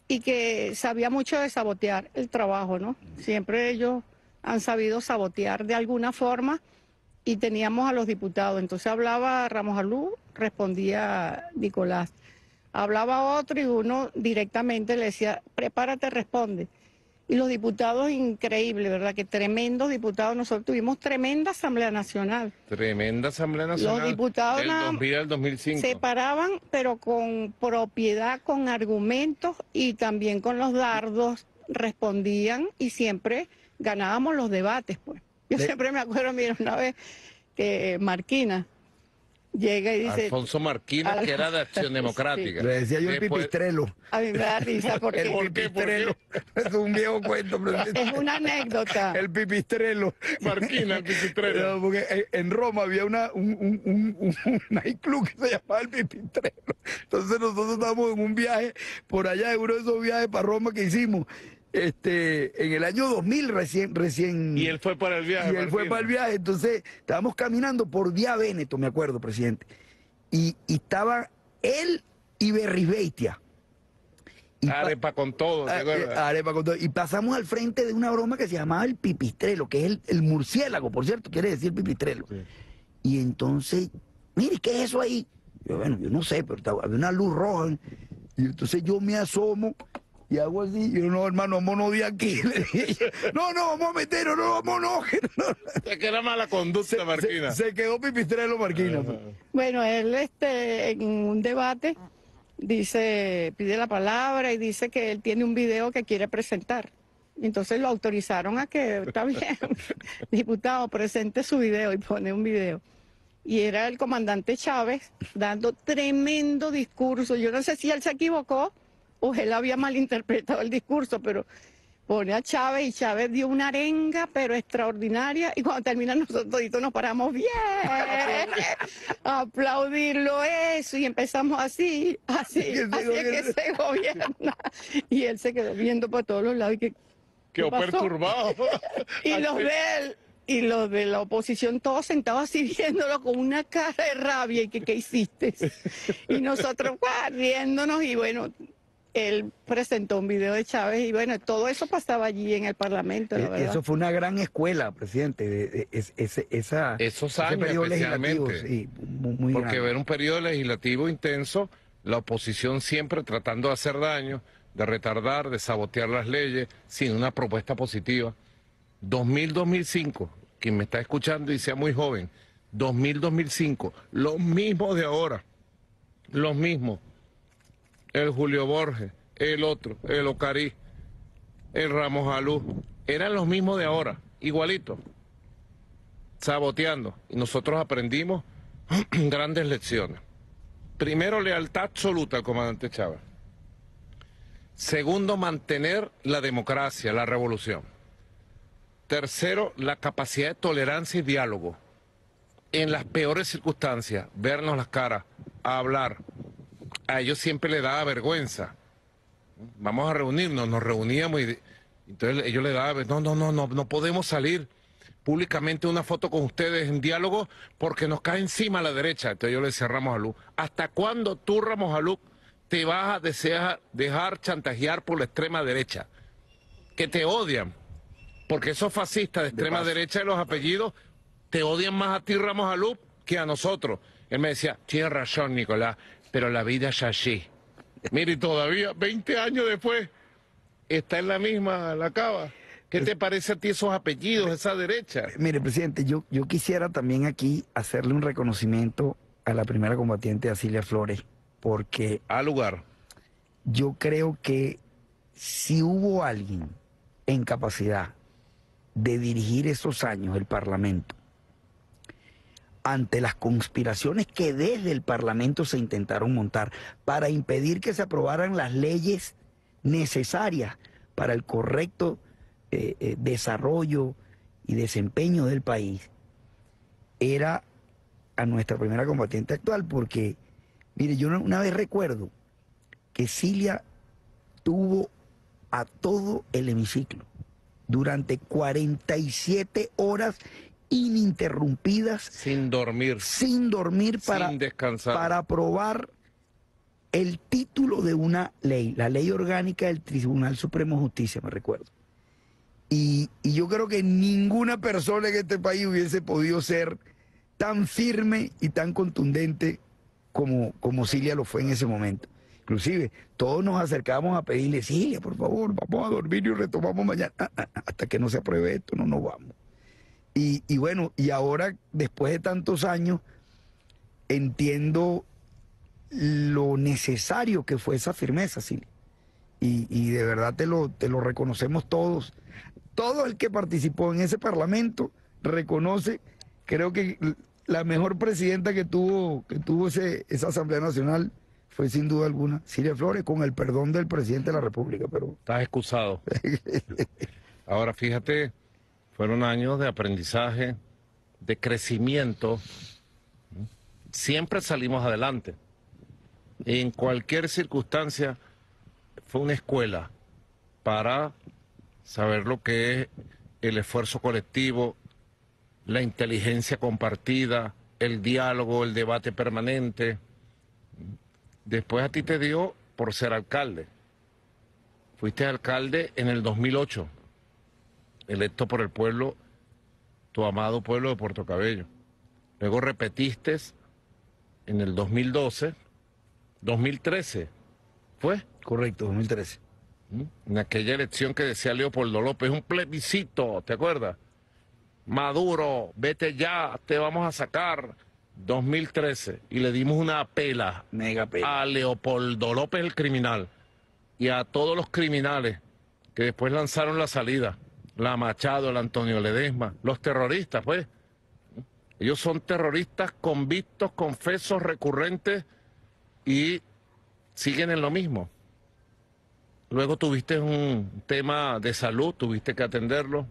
Speaker 2: y que sabía mucho de sabotear el trabajo, ¿no? Siempre ellos han sabido sabotear de alguna forma y teníamos a los diputados. Entonces hablaba Ramos Alú, respondía Nicolás. Hablaba otro y uno directamente le decía, prepárate, responde. Y los diputados, increíble, ¿verdad? Que tremendos diputados. Nosotros tuvimos tremenda Asamblea Nacional.
Speaker 1: Tremenda Asamblea Nacional. Los diputados del 2005. se
Speaker 2: paraban, pero con propiedad, con argumentos y también con los dardos respondían y siempre ganábamos los debates, pues. Yo siempre me acuerdo, mira, una vez que Marquina llega y dice...
Speaker 1: Alfonso Marquina, que era de Acción Democrática. Le decía yo el pipistrelo.
Speaker 2: A da risa porque... El
Speaker 1: pipistrelo. es un viejo cuento. Pero...
Speaker 2: Es una anécdota.
Speaker 3: El pipistrelo. Marquina, el pipistrelo. porque eh, en Roma había una, un, un, un, nightclub que se llamaba el pipistrelo. Entonces nosotros estábamos en un viaje por allá, en uno de esos viajes para Roma que hicimos este, en el año 2000 recién, recién. Y él fue para el viaje. Y él fue para el viaje. Entonces, estábamos caminando por Vía Véneto, me acuerdo, presidente. Y, estaba él y Berribeitia.
Speaker 1: arepa con
Speaker 3: todo, ah, eh, Arepa con todo. Y pasamos al frente de una broma que se llamaba el pipistrelo, que es el, murciélago, por cierto, quiere decir pipistrelo. Y entonces, mire, ¿qué es eso ahí? Yo, bueno, yo no sé, pero estaba, había una luz roja. Y entonces yo me asomo y hago así, yo no, hermano, mono de aquí. no, no, vamos a meterlo, no, vamos, no.
Speaker 1: no. que era mala conducta, Marquina. Se, quedó
Speaker 3: pipistrelo, Marquina. Pues.
Speaker 2: Bueno, él este, en un debate dice, pide la palabra y dice que él tiene un video que quiere presentar. Entonces lo autorizaron a que, está bien, diputado, presente su video y pone un video. Y era el comandante Chávez dando tremendo discurso. Yo no sé si él se equivocó o él había malinterpretado el discurso, pero pone a Chávez y Chávez dio una arenga, pero extraordinaria. Y cuando termina, nosotros toditos nos paramos bien aplaudirlo eso y empezamos así, así, así que se gobierna. Y él se quedó viendo por todos los lados y que... Quedó perturbado. y los pues. de él y los de la oposición todos sentados así viéndolo con una cara de rabia y que qué hiciste. y nosotros riéndonos y bueno, él presentó un video de Chávez y bueno, todo eso pasaba allí en el Parlamento. Eh,
Speaker 3: eso fue una gran escuela, presidente, es, esa, Eso porque
Speaker 1: ver un periodo legislativo intenso, la oposición siempre tratando de hacer daño, de retardar, de sabotear las leyes, sin una propuesta positiva. 2000-2005, quien me está escuchando y sea muy joven, 2000-2005, los mismos de ahora, los mismos el Julio Borges, el otro, el Ocarí, el Ramos Alú, eran los mismos de ahora, igualitos, saboteando. Y nosotros aprendimos grandes lecciones. Primero, lealtad absoluta al comandante Chávez. Segundo, mantener la democracia, la revolución. Tercero, la capacidad de tolerancia y diálogo. En las peores circunstancias, vernos las caras, hablar, a ellos siempre le daba vergüenza. Vamos a reunirnos, nos reuníamos y entonces ellos le daba, no, no, no, no, no podemos salir públicamente una foto con ustedes en diálogo porque nos cae encima la derecha. Entonces yo le decía a Ramos Alú, ¿hasta cuándo tú, Ramos Alú, te vas a dejar chantajear por la extrema derecha? Que te odian, porque esos fascistas de extrema derecha de los apellidos te odian más a ti, Ramos Alú, que a nosotros. Él me decía, tienes razón, Nicolás, pero la vida es así. Mire, todavía 20 años después está en la misma la cava. ¿Qué te parece a ti esos apellidos, esa derecha? Eh,
Speaker 3: mire, presidente, yo, yo quisiera también aquí hacerle un reconocimiento a la primera combatiente, Asilia Flores, porque... A lugar. Yo creo que si hubo alguien en capacidad de dirigir esos años el Parlamento, ante las conspiraciones que desde el Parlamento se intentaron montar para impedir que se aprobaran las leyes necesarias para el correcto eh, eh, desarrollo y desempeño del país, era a nuestra primera combatiente actual, porque, mire, yo una vez recuerdo que Cilia tuvo a todo el hemiciclo durante 47 horas ininterrumpidas. Sin dormir.
Speaker 1: Sin dormir para, para
Speaker 3: aprobar el título de una ley, la ley orgánica del Tribunal Supremo de Justicia, me recuerdo. Y, yo creo que ninguna persona en este país hubiese podido ser tan firme y tan contundente como, como Cilia lo fue en ese momento. Inclusive, todos nos acercábamos a pedirle, Cilia, por favor, vamos a dormir y retomamos mañana. Ah, ah, ah, hasta que no se apruebe esto, no nos vamos. Y, bueno, y ahora, después de tantos años, entiendo lo necesario que fue esa firmeza, sí. Y, de verdad te lo, te lo reconocemos todos. Todo el que participó en ese parlamento reconoce, creo que la mejor presidenta que tuvo, que tuvo esa Asamblea Nacional fue sin duda alguna Silvia Flores, con el perdón del presidente de la República. Pero...
Speaker 1: Estás excusado. Ahora fíjate fueron años de aprendizaje, de crecimiento. Siempre salimos adelante. En cualquier circunstancia fue una escuela para saber lo que es el esfuerzo colectivo, la inteligencia compartida, el diálogo, el debate permanente. Después a ti te dio por ser alcalde. Fuiste alcalde en el 2008 electo por el pueblo, tu amado pueblo de Puerto Cabello. Luego repetiste en el 2012, 2013, ¿fue? Correcto, 2013. ¿Mm? En aquella elección que decía Leopoldo López, un plebiscito, ¿te acuerdas? Maduro, vete ya, te vamos a sacar. 2013 y le dimos una pela, Mega pela, a Leopoldo López el criminal y a todos los criminales que después lanzaron la salida la Machado, el Antonio Ledesma, los terroristas, pues. Ellos son terroristas convictos, confesos, recurrentes y siguen en lo mismo. Luego tuviste un tema de salud, tuviste que atenderlo.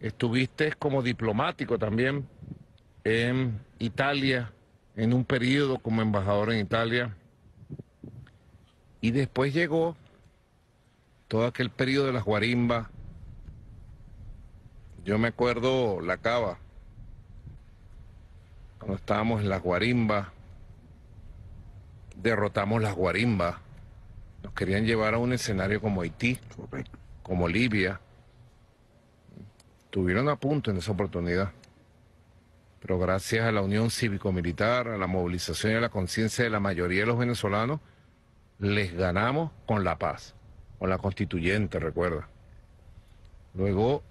Speaker 1: Estuviste como diplomático también en Italia, en un periodo como embajador en Italia. Y después llegó todo aquel periodo de las guarimbas, yo me acuerdo la cava, cuando estábamos en las guarimbas, derrotamos las guarimbas, nos querían llevar a un escenario como Haití, como Libia. Tuvieron a punto en esa oportunidad pero gracias a la unión cívico-militar, a la movilización y a la conciencia de la mayoría de los venezolanos, les ganamos con la paz, con la constituyente, recuerda. Luego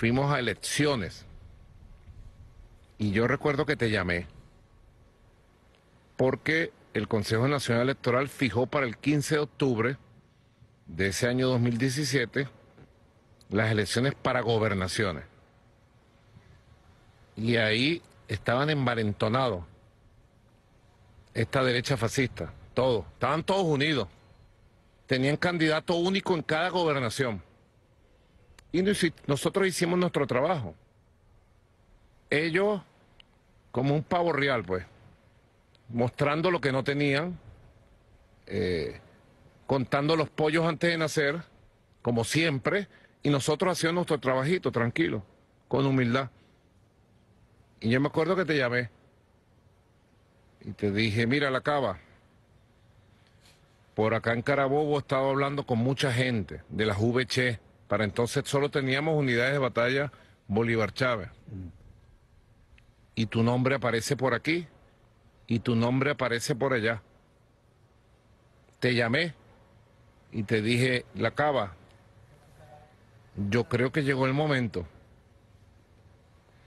Speaker 1: fuimos a elecciones y yo recuerdo que te llamé porque el Consejo Nacional Electoral fijó para el 15 de octubre de ese año 2017 las elecciones para gobernaciones. Y ahí estaban envalentonados esta derecha fascista, todos, estaban todos unidos. Tenían candidato único en cada gobernación. Y nosotros hicimos nuestro trabajo. Ellos, como un pavo real, pues, mostrando lo que no tenían, eh, contando los pollos antes de nacer, como siempre, y nosotros hacíamos nuestro trabajito, tranquilo, con humildad. Y yo me acuerdo que te llamé y te dije, mira la cava, por acá en Carabobo he estado hablando con mucha gente de las VCH. E, para entonces solo teníamos unidades de batalla Bolívar Chávez. Y tu nombre aparece por aquí y tu nombre aparece por allá. Te llamé y te dije, la cava, yo creo que llegó el momento.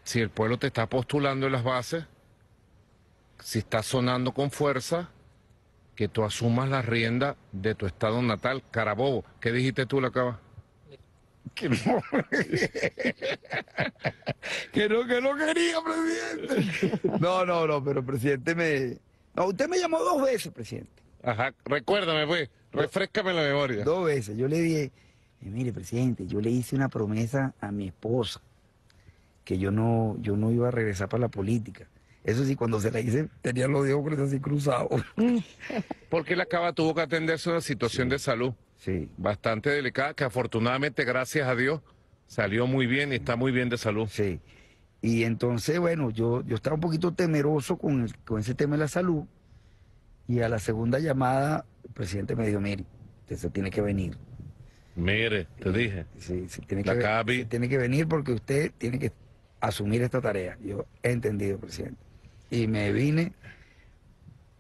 Speaker 1: Si el pueblo te está postulando en las bases, si está sonando con fuerza, que tú asumas la rienda de tu estado natal, Carabobo. ¿Qué dijiste tú, la cava? Que no. que no, no quería, presidente.
Speaker 3: No, no, no, pero presidente me. No, usted me llamó dos veces, presidente. Ajá,
Speaker 1: recuérdame, pues, refrescame la memoria. Dos
Speaker 3: veces. Yo le dije, eh, mire, presidente, yo le hice una promesa a mi esposa que yo no, yo no iba a regresar para la política. Eso sí, cuando se la hice, tenía los dientes así cruzados.
Speaker 1: Porque la cava tuvo que atenderse a una situación de salud. Bastante delicada, que afortunadamente, gracias a Dios, salió muy bien y está muy bien de salud. Sí.
Speaker 3: Y entonces, bueno, yo, yo estaba un poquito temeroso con, con ese tema de la salud. Y a la segunda llamada, el presidente me dijo, mire, usted se tiene que venir.
Speaker 1: Mire, te dije. Sí, tiene, que,
Speaker 3: tiene que venir porque usted tiene que asumir esta tarea. Yo he entendido, presidente. Y me vine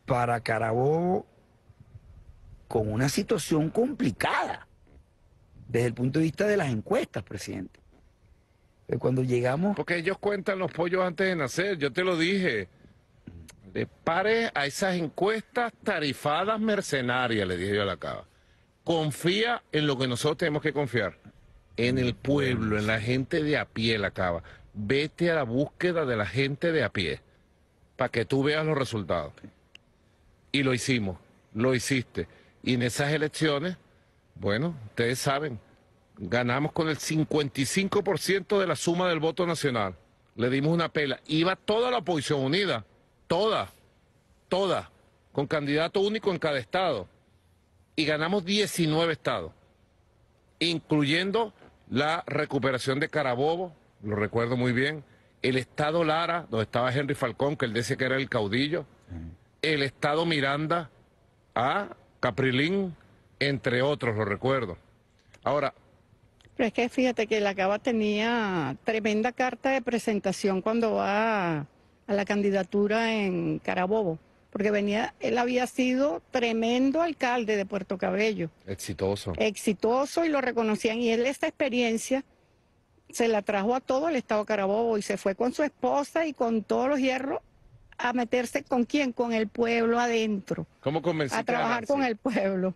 Speaker 3: para Carabobo con una situación complicada desde el punto de vista de las encuestas,
Speaker 1: presidente. Pues cuando llegamos... Porque ellos cuentan los pollos antes de nacer, yo te lo dije. De pares a esas encuestas tarifadas mercenarias, le dije yo a la cava. Confía en lo que nosotros tenemos que confiar, en el pueblo, en la gente de a pie, la cava. Vete a la búsqueda de la gente de a pie, para que tú veas los resultados. Y lo hicimos, lo hiciste. Y en esas elecciones, bueno, ustedes saben, ganamos con el 55% de la suma del voto nacional. Le dimos una pela. Iba toda la oposición unida, toda, toda, con candidato único en cada estado. Y ganamos 19 estados, incluyendo la recuperación de Carabobo, lo recuerdo muy bien, el estado Lara, donde estaba Henry Falcón, que él decía que era el caudillo, el estado Miranda, a ah, Caprilín, entre otros, lo recuerdo. Ahora...
Speaker 2: Pero es que fíjate que la Cava tenía tremenda carta de presentación cuando va a, la candidatura en Carabobo, porque venía, él había sido tremendo alcalde de Puerto Cabello.
Speaker 1: Exitoso.
Speaker 2: Exitoso y lo reconocían. Y él esta experiencia se la trajo a todo el estado Carabobo y se fue con su esposa y con todos los hierros a meterse con quién, con el pueblo adentro. ¿Cómo convenciste a trabajar con el pueblo.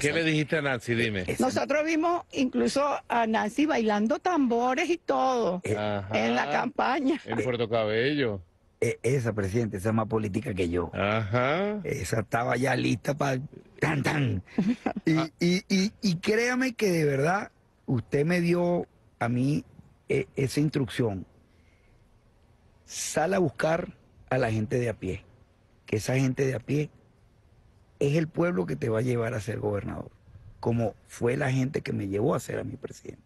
Speaker 1: ¿Qué le dijiste a Nancy? Dime.
Speaker 2: Nosotros vimos incluso a Nancy bailando tambores y todo
Speaker 1: eh, en la
Speaker 2: campaña.
Speaker 1: En Puerto Cabello.
Speaker 3: Eh, eh, esa, presidente, esa es más política que yo. Ajá. Esa estaba ya lista para tan tan. Ah. Y, y, créame que de verdad usted me dio a mí esa instrucción sale a buscar a la gente de a pie, que esa gente de a pie es el pueblo que te va a llevar a ser gobernador, como fue la gente que me llevó a ser a mi presidente.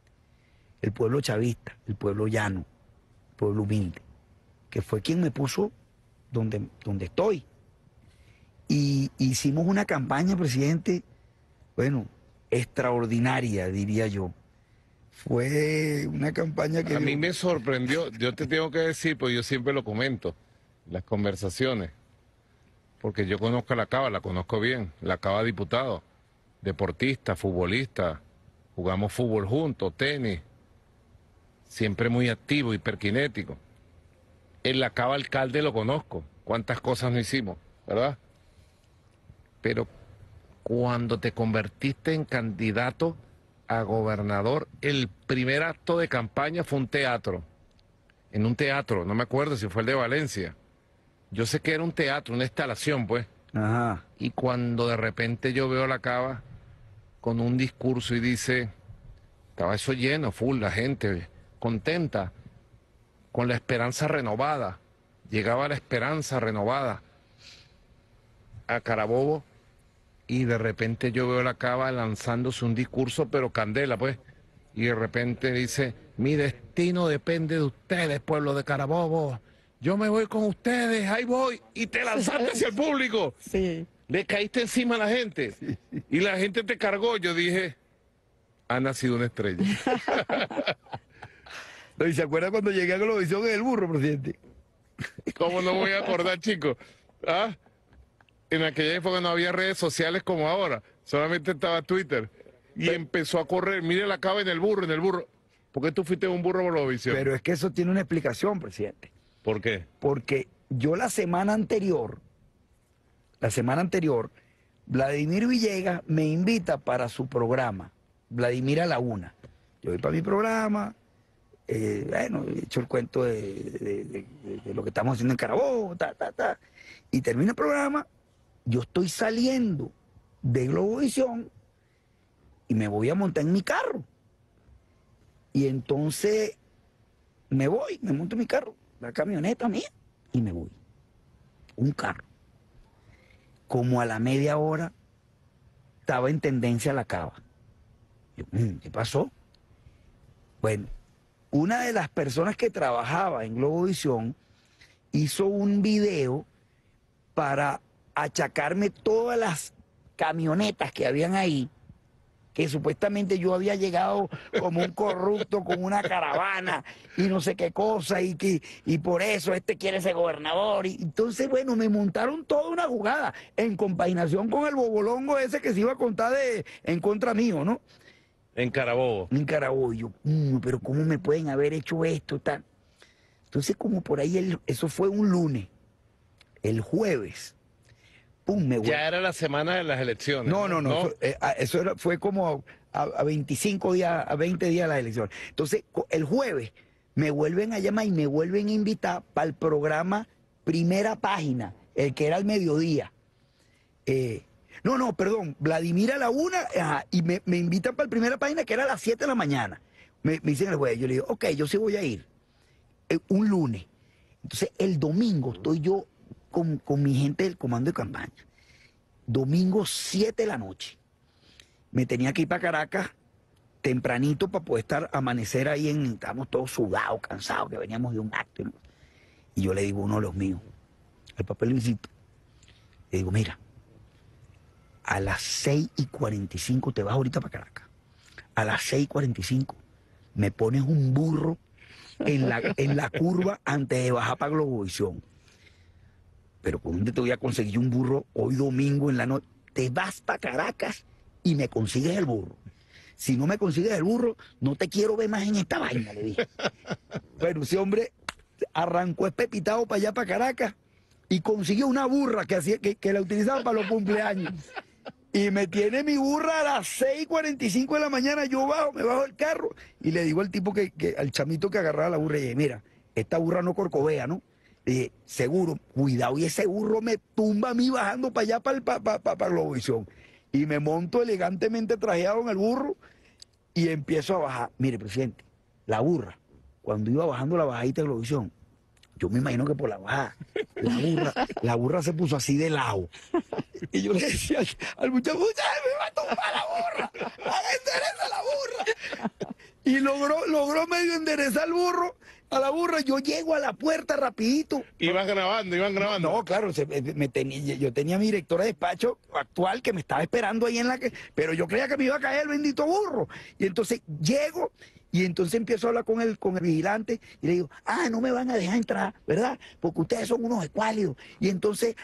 Speaker 3: El pueblo chavista, el pueblo llano, el pueblo humilde, que fue quien me puso donde, donde estoy. Y hicimos una campaña, presidente, bueno, extraordinaria, diría yo, fue una campaña que... A mí
Speaker 1: me sorprendió, yo te tengo que decir, pues yo siempre lo comento, las conversaciones, porque yo conozco a la Cava, la conozco bien, la Cava diputado, deportista, futbolista, jugamos fútbol juntos, tenis, siempre muy activo, hiperquinético. El la Cava alcalde lo conozco, cuántas cosas no hicimos, ¿verdad? Pero cuando te convertiste en candidato a gobernador, el primer acto de campaña fue un teatro. En un teatro, no me acuerdo si fue el de Valencia. Yo sé que era un teatro, una instalación, pues. Ajá. Y cuando de repente yo veo la cava con un discurso y dice, estaba eso lleno, full, la gente contenta, con la esperanza renovada. Llegaba la esperanza renovada a Carabobo y de repente yo veo la cava lanzándose un discurso, pero candela, pues. Y de repente dice, mi destino depende de ustedes, pueblo de Carabobo. Yo me voy con ustedes, ahí voy. Y te lanzaste hacia el público. Sí. Le caíste encima a la gente. Y la gente te cargó. Yo dije, ha nacido una estrella.
Speaker 3: se acuerda cuando llegué a Globovisión en el burro, presidente?
Speaker 1: ¿Cómo no voy a acordar, chicos? ¿Ah? en aquella época no había redes sociales como ahora, solamente estaba Twitter. Y empezó a correr, mire la cava en el burro, en el burro. ¿Por qué tú fuiste un burro visión?
Speaker 3: Pero es que eso tiene una explicación, presidente. ¿Por qué? Porque yo la semana anterior, la semana anterior, Vladimir Villegas me invita para su programa, Vladimir a la una. Yo voy para mi programa, eh, bueno, he hecho el cuento de, de, lo que estamos haciendo en Carabobo, ta, ta, ta. Y termina el programa yo estoy saliendo de Globovisión y me voy a montar en mi carro. Y entonces me voy, me monto en mi carro, la camioneta mía, y me voy. Un carro. Como a la media hora estaba en tendencia la cava. Mm, ¿Qué pasó? Bueno, una de las personas que trabajaba en Globovisión hizo un video para achacarme todas las camionetas que habían ahí, que supuestamente yo había llegado como un corrupto con una caravana y no sé qué cosa, y, que, y por eso este quiere ser gobernador. Y, entonces, bueno, me montaron toda una jugada en combinación con el bobolongo ese que se iba a contar de, en contra mío, ¿no?
Speaker 1: En Carabobo. En Carabobo.
Speaker 3: Mm, pero ¿cómo me pueden haber hecho esto? Tal? Entonces, como por ahí, eso fue un lunes. El jueves ya
Speaker 1: era la semana de las elecciones. No, no, no.
Speaker 3: Eh, ah, eso, fue como a, 25 días, a 20 días de las elecciones. Entonces, el jueves me vuelven a llamar y me vuelven a invitar para el programa Primera Página, el que era el mediodía. Eh, no, no, perdón, Vladimir a la una y me, invitan para la primera página que era a las 7 de la mañana. Me, dicen el jueves, yo le digo, ok, yo sí voy a ir. Eh, un lunes. Entonces, el domingo estoy yo con, mi gente del comando de campaña. Domingo 7 de la noche. Me tenía que ir para Caracas tempranito para poder estar amanecer ahí en estamos todos sudados, cansados, que veníamos de un acto. Y yo le digo uno de los míos, el papel Luisito, le digo, mira, a las 6 y 45 te vas ahorita para Caracas. A las 6 y 45 me pones un burro
Speaker 2: en la, en la curva antes de bajar
Speaker 3: para Globovisión pero ¿con dónde te voy a conseguir un burro hoy domingo en la noche? Te vas para Caracas y me consigues el burro. Si no me consigues el burro, no te quiero ver más en esta vaina, le dije. bueno, ese hombre arrancó espepitado para allá, para Caracas, y consiguió una burra que, hacía, que, la utilizaban para los cumpleaños. Y me tiene mi burra a las 6.45 de la mañana, yo bajo, me bajo el carro, y le digo al tipo que, al chamito que agarraba la burra, y dije, mira, esta burra no corcovea, ¿no? Eh, seguro, cuidado, y ese burro me tumba a mí bajando para allá, para, para, para, la Globovisión. Y me monto elegantemente trajeado en el burro y empiezo a bajar. Mire, presidente, la burra, cuando iba bajando la bajadita de Globovisión, yo me imagino que por la bajada, la burra, la burra se puso así de lado. Y yo le decía al muchacho, me va a tumbar la burra, a endereza la burra. Y logró, logró medio enderezar el burro a la burra, yo llego a la puerta rapidito. Iban grabando, iban grabando. No, claro, eh, me tenía, yo tenía mi directora de despacho actual que me estaba esperando ahí en la que, pero yo creía que me iba a caer el bendito burro. Y entonces llego y entonces empiezo a hablar con el, con el vigilante y le digo, ah, no me van a dejar entrar, ¿verdad? Porque ustedes son unos escuálidos. Y entonces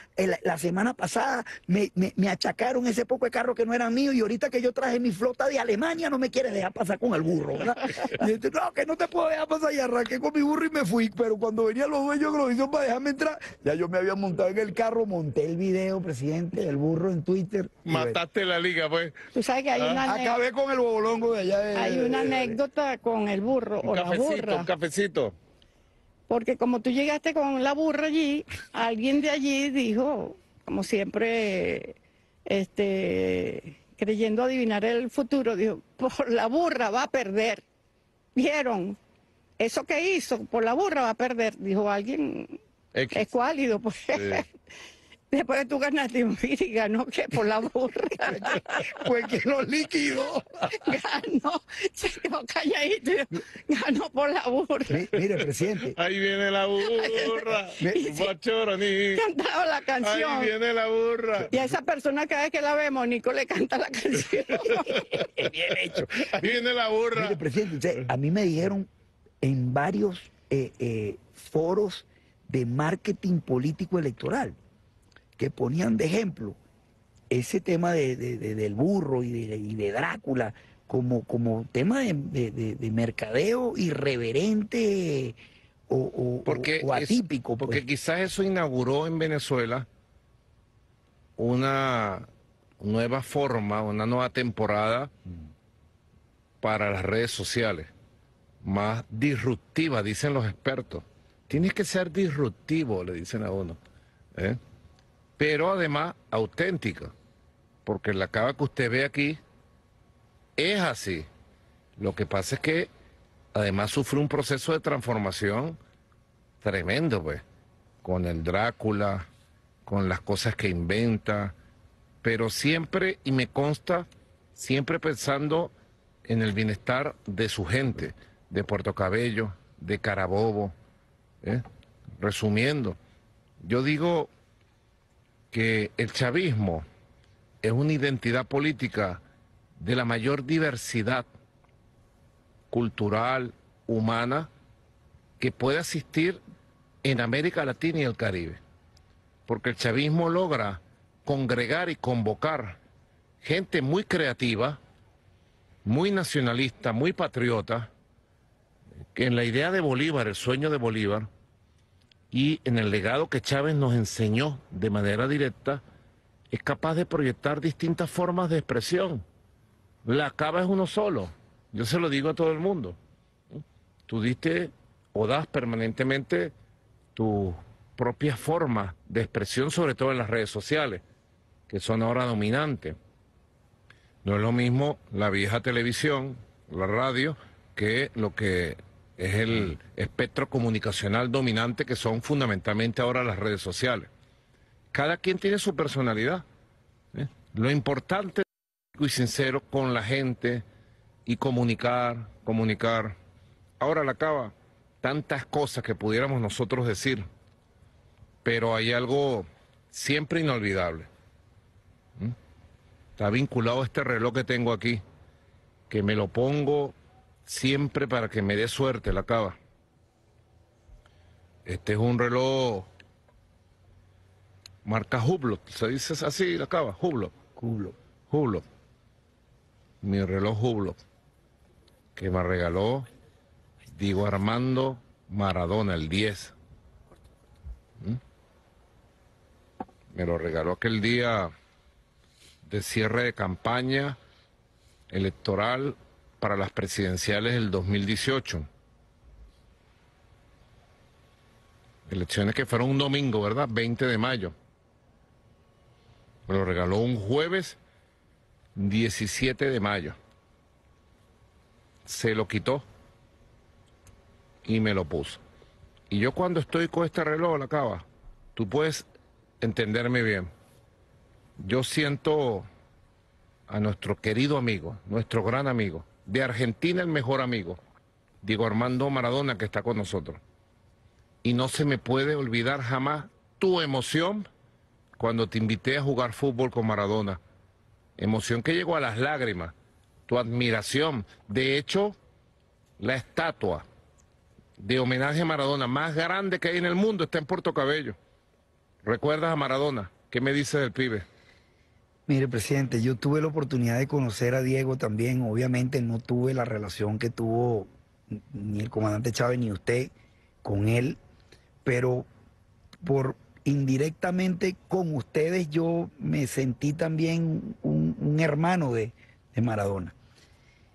Speaker 3: la semana pasada me, me, achacaron ese poco de carro que no era mío y ahorita que yo traje mi flota de Alemania no me quiere dejar pasar con el burro, ¿verdad? Y digo, no, que no te puedo dejar pasar y arranqué con mi burro y me fui. Pero cuando venían los dueños que lo hicieron para dejarme entrar, ya yo me había montado en el carro, monté el video, presidente, del burro en Twitter.
Speaker 1: Mataste la liga, pues.
Speaker 2: Tú sabes que hay ah. una... Acabé con el bobolongo de allá. hay una anécdota con el burro o la burra. Un
Speaker 1: cafecito.
Speaker 2: Porque como tú llegaste con la burra allí, alguien de allí dijo, como siempre, este, creyendo adivinar el futuro, dijo, por la burra va a perder. ¿Vieron? Eso que hizo, por la burra va a perder, dijo alguien. Es cuálido, pues. después de tú ganaste y ganó que por la burra. Pues, pues que lo líquido? Ganó, se quedó calladito, ganó por la burra.
Speaker 1: mire, presidente.
Speaker 2: Ahí viene la burra,
Speaker 1: ni
Speaker 2: Cantaba la canción. Ahí viene la burra. Y a esa persona cada vez que la vemos, Nico le canta la canción.
Speaker 1: Bien hecho. Ahí viene la burra. Mire, presidente,
Speaker 3: a mí me dijeron en varios eh, eh, foros de marketing político electoral que ponían de ejemplo ese tema de, del burro y de, Drácula como, como tema de,
Speaker 1: mercadeo irreverente o, atípico. Pues. porque quizás eso inauguró en Venezuela una nueva forma, una nueva temporada para las redes sociales, más disruptiva, dicen los expertos. Tienes que ser disruptivo, le dicen a uno. ¿eh? pero además auténtica, porque la cava que usted ve aquí es así. Lo que pasa es que además sufre un proceso de transformación tremendo, pues, con el Drácula, con las cosas que inventa, pero siempre, y me consta, siempre pensando en el bienestar de su gente, de Puerto Cabello, de Carabobo. ¿eh? Resumiendo, yo digo que el chavismo es una identidad política de la mayor diversidad cultural, humana, que puede existir en América Latina y el Caribe. Porque el chavismo logra congregar y convocar gente muy creativa, muy nacionalista, muy patriota, que en la idea de Bolívar, el sueño de Bolívar, y en el legado que Chávez nos enseñó de manera directa, es capaz de proyectar distintas formas de expresión. La cava es uno solo, yo se lo digo a todo el mundo. Tú diste o das permanentemente tus propias formas de expresión, sobre todo en las redes sociales, que son ahora dominantes. No es lo mismo la vieja televisión, la radio, que lo que es el espectro comunicacional dominante que son fundamentalmente ahora las redes sociales. Cada quien tiene su personalidad. ¿eh? Lo importante es y sincero con la gente y comunicar, comunicar. Ahora la acaba tantas cosas que pudiéramos nosotros decir, pero hay algo siempre inolvidable. Está vinculado a este reloj que tengo aquí, que me lo pongo siempre para que me dé suerte la cava. Este es un reloj marca Hublot, se dice así la cava, Jublo, Jublo, Jublo. Mi reloj Hublot, que me regaló digo Armando Maradona, el 10. ¿Mm? Me lo regaló aquel día de cierre de campaña electoral para las presidenciales del 2018. Elecciones que fueron un domingo, ¿verdad? 20 de mayo. Me lo regaló un jueves 17 de mayo. Se lo quitó y me lo puso. Y yo cuando estoy con este reloj, la cava, tú puedes entenderme bien. Yo siento a nuestro querido amigo, nuestro gran amigo, de Argentina el mejor amigo, Diego Armando Maradona, que está con nosotros. Y no se me puede olvidar jamás tu emoción cuando te invité a jugar fútbol con Maradona. Emoción que llegó a las lágrimas, tu admiración. De hecho, la estatua de homenaje a Maradona más grande que hay en el mundo está en Puerto Cabello. ¿Recuerdas a Maradona? ¿Qué me dices del pibe?
Speaker 3: Mire, presidente, yo tuve la oportunidad de conocer a Diego también. Obviamente no tuve la relación que tuvo ni el comandante Chávez ni usted con él, pero por indirectamente con ustedes yo me sentí también un, hermano de, Maradona.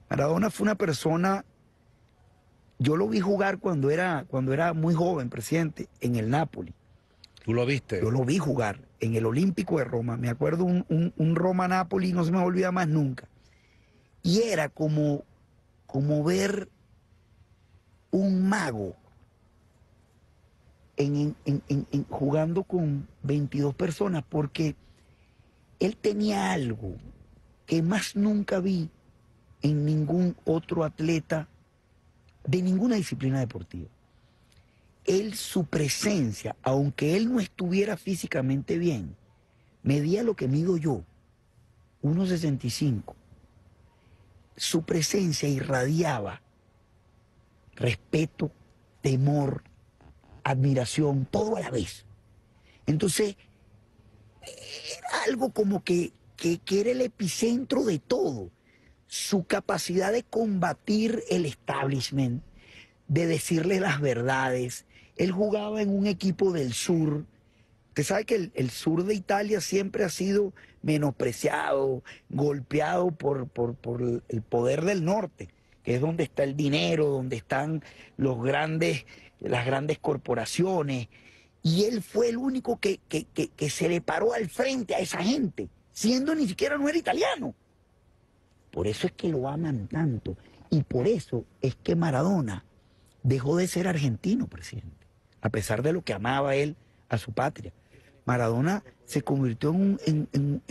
Speaker 3: Maradona fue una persona, yo lo vi jugar cuando era, cuando era muy joven, presidente, en el Napoli. ¿Tú lo viste? Yo lo vi jugar en el Olímpico de Roma. Me acuerdo un, un, Roma-Napoli, no se me olvida más nunca. Y era como, como ver un mago en, en, jugando con 22 personas, porque él tenía algo que más nunca vi en ningún otro atleta de ninguna disciplina deportiva él, su presencia, aunque él no estuviera físicamente bien, medía lo que mido yo, 1,65. Su presencia irradiaba respeto, temor, admiración, todo a la vez. Entonces, era algo como que, que, que era el epicentro de todo. Su capacidad de combatir el establishment, de decirle las verdades, él jugaba en un equipo del sur. Usted sabe que el, sur de Italia siempre ha sido menospreciado, golpeado por, el poder del norte, que es donde está el dinero, donde están los grandes, las grandes corporaciones. Y él fue el único que, que se le paró al frente a esa gente, siendo ni siquiera no era italiano. Por eso es que lo aman tanto. Y por eso es que Maradona dejó de ser argentino, presidente a pesar de lo que amaba él a su patria. Maradona se convirtió en un, en,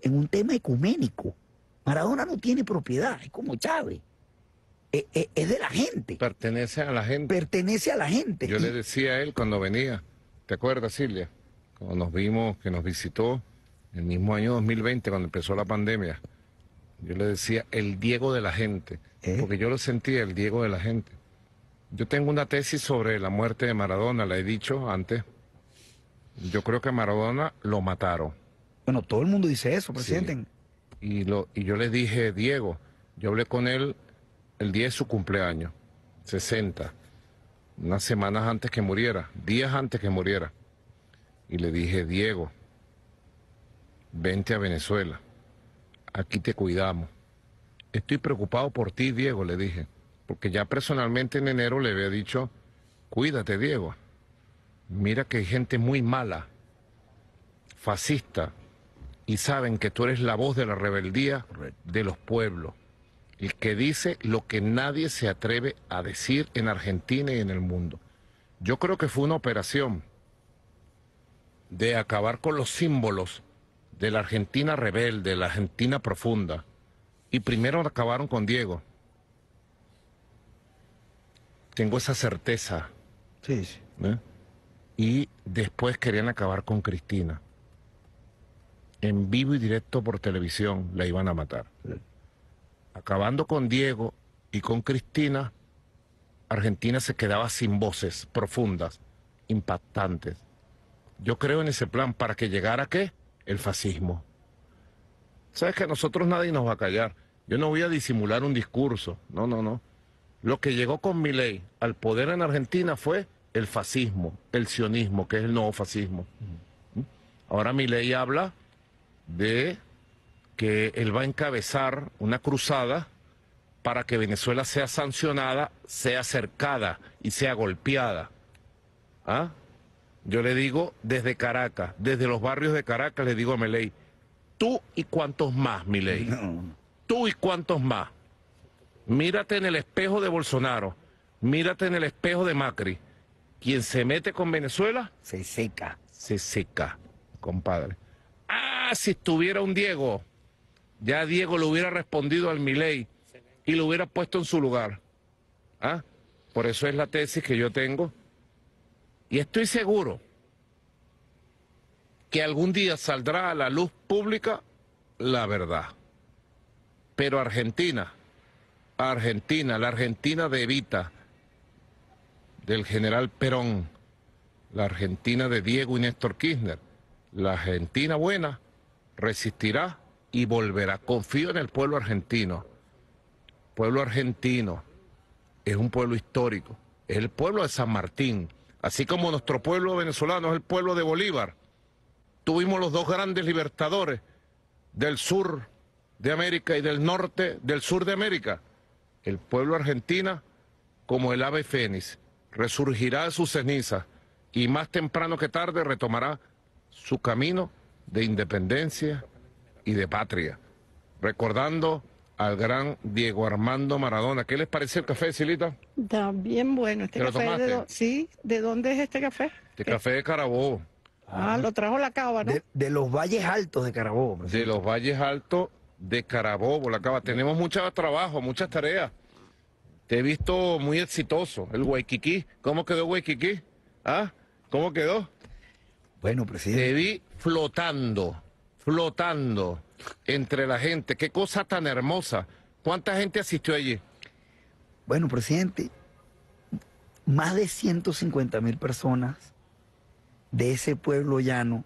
Speaker 3: en un, tema ecuménico. Maradona no tiene propiedad, es como Chávez. Eh, eh, es,
Speaker 1: de la gente. Pertenece a la gente. Pertenece a la gente. Yo le decía a él cuando venía, ¿te acuerdas, Silvia? Cuando nos vimos, que nos visitó el mismo año 2020, cuando empezó la pandemia. Yo le decía, el Diego de la gente. Eh. Porque yo lo sentía, el Diego de la gente. Yo tengo una tesis sobre la muerte de Maradona, la he dicho antes. Yo creo que a Maradona lo mataron. Bueno, todo el mundo dice eso, presidente. Y, lo, y yo le dije, Diego, yo hablé con él el día de su cumpleaños, 60, unas semanas antes que muriera, días antes que muriera. Y le dije, Diego, vente a Venezuela, aquí te cuidamos. Estoy preocupado por ti, Diego, le dije porque ya personalmente en enero le había dicho, cuídate Diego, mira que hay gente muy mala, fascista, y saben que tú eres la voz de la rebeldía de los pueblos, el que dice lo que nadie se atreve a decir en Argentina y en el mundo. Yo creo que fue una operación de acabar con los símbolos de la Argentina rebelde, de la Argentina profunda, y primero acabaron con Diego. Tengo esa certeza. Sí, sí. Y después querían acabar con Cristina. En vivo y directo por televisión la iban a matar. Acabando con Diego y con Cristina, Argentina se quedaba sin voces profundas, impactantes. Yo creo en ese plan para que llegara qué? El fascismo. Sabes que a nosotros nadie nos va a callar. Yo no voy a disimular un discurso. No, no, no. Lo que llegó con Milei al poder en Argentina fue el fascismo, el sionismo, que es el nuevo fascismo. ¿Mm? Ahora Milei habla de que él va a encabezar una cruzada para que Venezuela sea sancionada, sea cercada y sea golpeada. ¿Ah? Yo le digo desde Caracas, desde los barrios de Caracas, le digo a Milei, tú y cuántos más, Milei. Tú y cuántos más. Mírate en el espejo de Bolsonaro, mírate en el espejo de Macri. Quien se mete con Venezuela... Se seca. Se seca, compadre. Ah, si estuviera un Diego, ya Diego le hubiera respondido al Milei y lo hubiera puesto en su lugar. ¿Ah? Por eso es la tesis que yo tengo. Y estoy seguro que algún día saldrá a la luz pública la verdad. Pero Argentina Argentina, la Argentina de Evita, del general Perón, la Argentina de Diego y Néstor Kirchner. La Argentina buena resistirá y volverá. Confío en el pueblo argentino. Pueblo argentino es un pueblo histórico, es el pueblo de San Martín, así como nuestro pueblo venezolano es el pueblo de Bolívar. Tuvimos los dos grandes libertadores del sur de América y del norte del sur de América el pueblo argentino, como el ave fénix, resurgirá de sus cenizas y más temprano que tarde retomará su camino de independencia y de patria. Recordando al gran Diego Armando Maradona. ¿Qué les parece el café, Silita?
Speaker 2: bien bueno. Este café de, sí, ¿de dónde es este café?
Speaker 1: Este café de Carabobo. Ah, lo trajo la cava, ¿no? De, de los Valles Altos de Carabobo. De los Valles Altos de Carabobo, la Tenemos mucho trabajo, muchas tareas. Te he visto muy exitoso. El Waikiki. ¿cómo quedó Waikiki? ¿Ah? ¿Cómo quedó? Bueno, presidente. Te vi flotando, flotando entre la gente. Qué cosa tan hermosa. ¿Cuánta gente asistió allí? Bueno,
Speaker 3: presidente, más de 150 mil personas de ese pueblo llano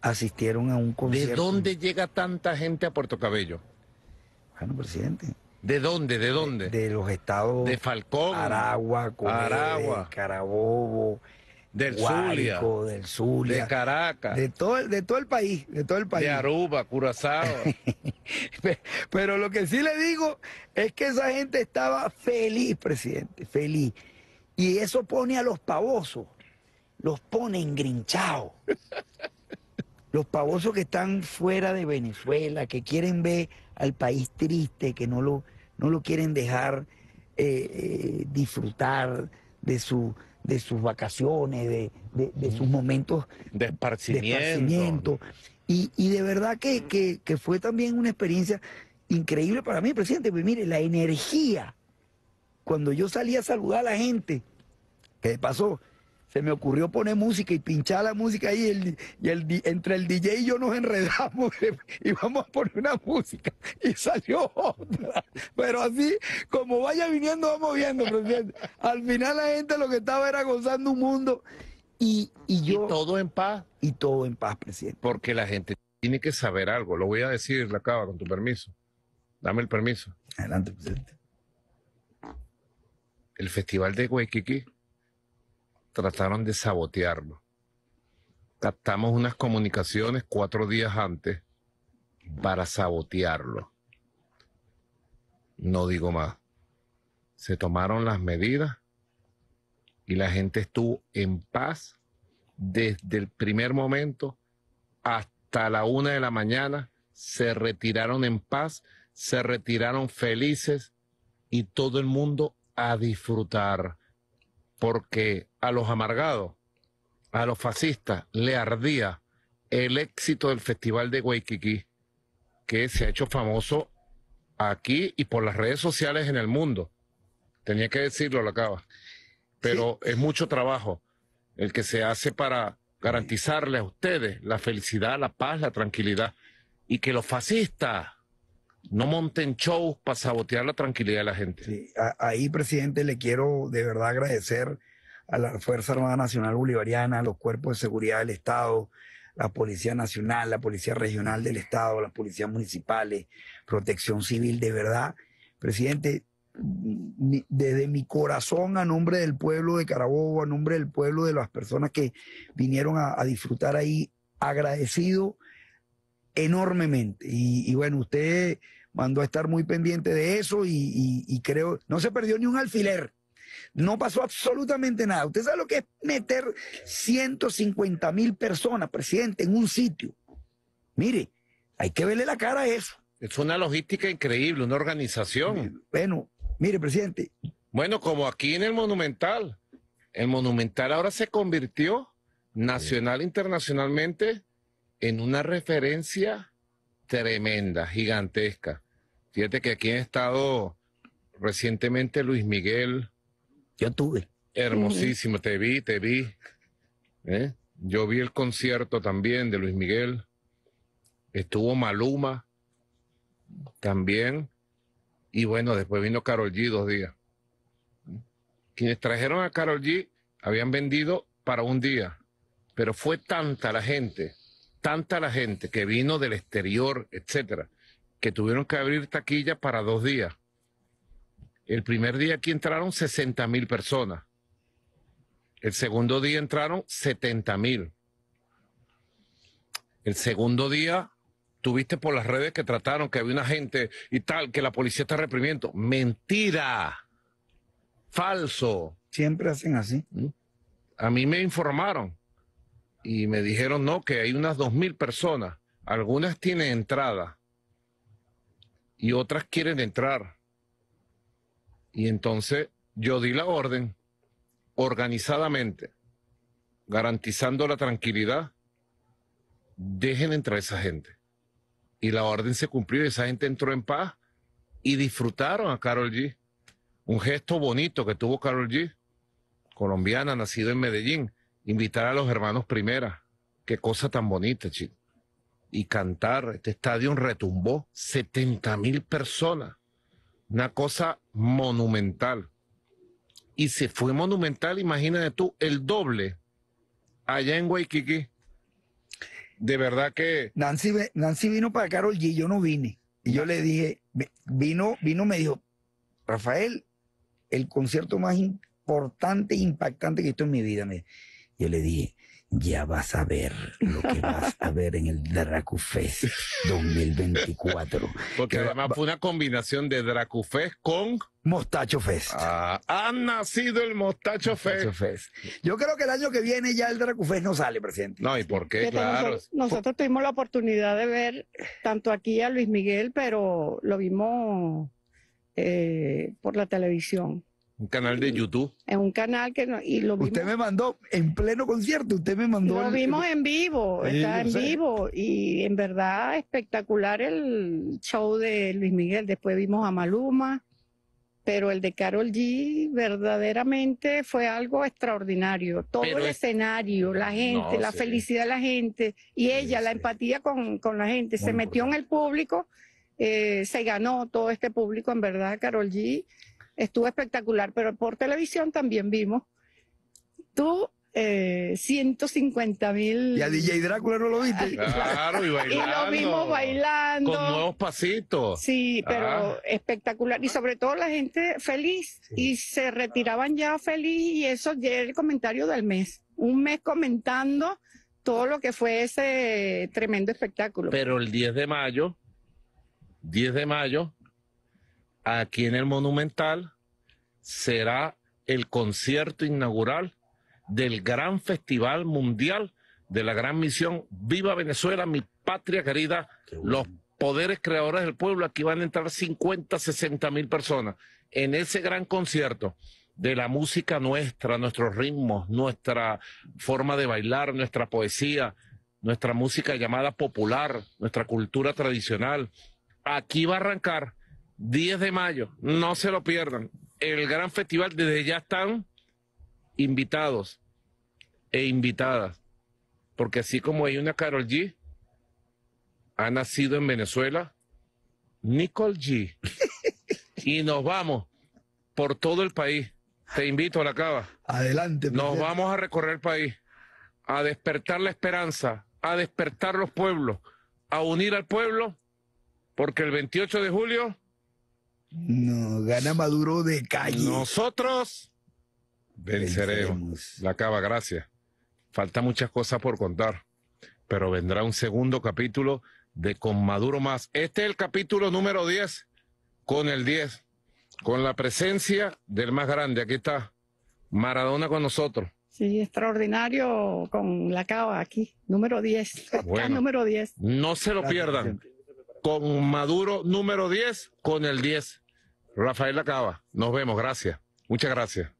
Speaker 3: asistieron a un concierto. ¿De
Speaker 1: dónde llega tanta gente a Puerto Cabello? Bueno, presidente. ¿De dónde? ¿De dónde? De, los estados. De Falcón. Aragua,
Speaker 3: Carabobo. Del Zulia. Del Zulia. De Caracas. De todo, de todo el país. De todo el país. De
Speaker 1: Aruba, Curazao.
Speaker 3: Pero lo que sí le digo es que esa gente estaba feliz, presidente, feliz. Y eso pone a los pavosos, los pone engrinchados. los pavosos que están fuera de Venezuela, que quieren ver al país triste, que no lo, no lo quieren dejar eh, eh, disfrutar de, su, de sus vacaciones, de, sus momentos
Speaker 1: de esparcimiento.
Speaker 3: Y, de verdad que, fue también una experiencia increíble para mí, presidente, Pues mire, la energía, cuando yo salí a saludar a la gente, qué pasó, se me ocurrió poner música y pinchar la música ahí, y, el, y el, entre el DJ y yo nos enredamos y vamos a poner una música y salió otra. Pero así, como vaya viniendo, vamos viendo, presidente. Al final la gente lo que estaba era gozando un mundo y, yo...
Speaker 1: todo en paz. Y todo en paz, presidente. Porque la gente tiene que saber algo. Lo voy a decir, la cava, con tu permiso. Dame el permiso. Adelante, presidente. El Festival de Huayquiqui trataron de sabotearlo. Captamos unas comunicaciones cuatro días antes para sabotearlo. No digo más. Se tomaron las medidas y la gente estuvo en paz desde el primer momento hasta la una de la mañana. Se retiraron en paz, se retiraron felices y todo el mundo a disfrutar porque a los amargados, a los fascistas, le ardía el éxito del Festival de Waikiki, que se ha hecho famoso aquí y por las redes sociales en el mundo. Tenía que decirlo, lo acaba. Pero es mucho trabajo el que se hace para garantizarles a ustedes la felicidad, la paz, la tranquilidad. Y que los fascistas no monten shows para sabotear la tranquilidad de la gente. ahí,
Speaker 3: presidente, le quiero de verdad agradecer a la Fuerza Armada Nacional Bolivariana, a los cuerpos de seguridad del Estado, la Policía Nacional, la Policía Regional del Estado, las policías municipales, Protección Civil, de verdad. Presidente, desde mi corazón, a nombre del pueblo de Carabobo, a nombre del pueblo de las personas que vinieron a, disfrutar ahí, agradecido enormemente. Y, y bueno, usted mandó a estar muy pendiente de eso y, creo, no se perdió ni un alfiler. No pasó absolutamente nada. Usted sabe lo que es meter 150 mil personas, presidente, en un sitio. Mire, hay que verle la cara a
Speaker 1: eso. Es una logística increíble, una organización. Bueno, mire, presidente. Bueno, como aquí en el Monumental. El Monumental ahora se convirtió nacional internacionalmente en una referencia tremenda, gigantesca. Fíjate que aquí he estado recientemente Luis Miguel. Ya tuve. Hermosísimo, te vi, te vi. ¿eh? Yo vi el concierto también de Luis Miguel. Estuvo Maluma también. Y bueno, después vino Carol G dos días. Quienes trajeron a Carol G habían vendido para un día, pero fue tanta la gente, tanta la gente que vino del exterior, etcétera, que tuvieron que abrir taquilla para dos días. El primer día aquí entraron 60 mil personas. El segundo día entraron 70 mil. El segundo día tuviste por las redes que trataron que había una gente y tal, que la policía está reprimiendo. Mentira. Falso. Siempre hacen así. ¿Mm? A mí me informaron y me dijeron no, que hay unas mil personas. Algunas tienen entrada y otras quieren entrar. Y entonces yo di la orden organizadamente, garantizando la tranquilidad, dejen entrar esa gente. Y la orden se cumplió y esa gente entró en paz y disfrutaron a Carol G. Un gesto bonito que tuvo Carol G, colombiana, nacida en Medellín, invitar a los hermanos primera. Qué cosa tan bonita, chico y cantar. Este estadio retumbó 70 mil personas, una cosa monumental. Y se fue monumental, imagínate tú, el doble allá en Waikiki. De verdad que.
Speaker 3: Nancy, Nancy vino para Carol G, yo no vine. Y yo le dije, vino, vino, me dijo, Rafael, el concierto más importante e impactante que he visto en mi vida. Me... Yo le dije, ya vas a ver lo que vas a ver en el Dracufest 2024.
Speaker 1: Porque además fue una combinación de Dracufest con... Mostacho Fest. Ah, ha nacido el Mostacho, Yo creo que el año que viene ya el Dracufest no sale, presidente. No, ¿y por qué?
Speaker 3: Claro.
Speaker 2: Nosotros, tuvimos la oportunidad de ver tanto aquí a Luis Miguel, pero lo vimos eh, por la televisión.
Speaker 3: Un canal de YouTube.
Speaker 2: Es un canal que no, y lo Usted
Speaker 3: me mandó en pleno concierto, usted me
Speaker 2: mandó. Lo vimos en vivo, está en vivo y en verdad espectacular el show de Luis Miguel. Después vimos a Maluma, pero el de Carol G verdaderamente fue algo extraordinario. Todo el escenario, la gente, la felicidad de la gente y ella, la empatía con, con la gente. Se metió en el público. Eh, se ganó todo este público, en verdad, Carol G estuvo espectacular, pero por televisión también vimos. Tú, 150 eh, mil. Y a DJ Drácula no lo viste.
Speaker 3: claro, y bailando. Y lo vimos bailando. Con nuevos
Speaker 1: pasitos. Sí, pero ah.
Speaker 2: espectacular. Y sobre todo la gente feliz. Y se retiraban ya feliz, y eso ya era el comentario del mes. Un mes comentando todo lo que fue ese tremendo espectáculo.
Speaker 1: Pero el 10 de mayo, 10 de mayo, aquí en el Monumental será el concierto inaugural del gran festival mundial de la gran misión Viva Venezuela, mi patria querida, los poderes creadores del pueblo, aquí van a entrar 50, 60 mil personas en ese gran concierto de la música nuestra, nuestros ritmos, nuestra forma de bailar, nuestra poesía, nuestra música llamada popular, nuestra cultura tradicional. Aquí va a arrancar 10 de mayo, no se lo pierdan. El gran festival desde ya están invitados e invitadas, porque así como hay una Carol G, ha nacido en Venezuela Nicole G. y nos vamos por todo el país. Te invito a la cava. Adelante. Nos vamos a recorrer el país, a despertar la esperanza, a despertar los pueblos, a unir al pueblo, porque el 28 de julio
Speaker 3: no, gana Maduro de calle.
Speaker 1: Nosotros venceremos. La cava gracias. Falta muchas cosas por contar, pero vendrá un segundo capítulo de Con Maduro Más. Este es el capítulo número 10, con el 10, con la presencia del más grande. Aquí está Maradona con nosotros.
Speaker 2: Sí, extraordinario con la cava aquí, número 10. número 10.
Speaker 1: No se lo pierdan. Con Maduro número 10, con el 10. Rafael Acaba, nos vemos, gracias. Muchas gracias.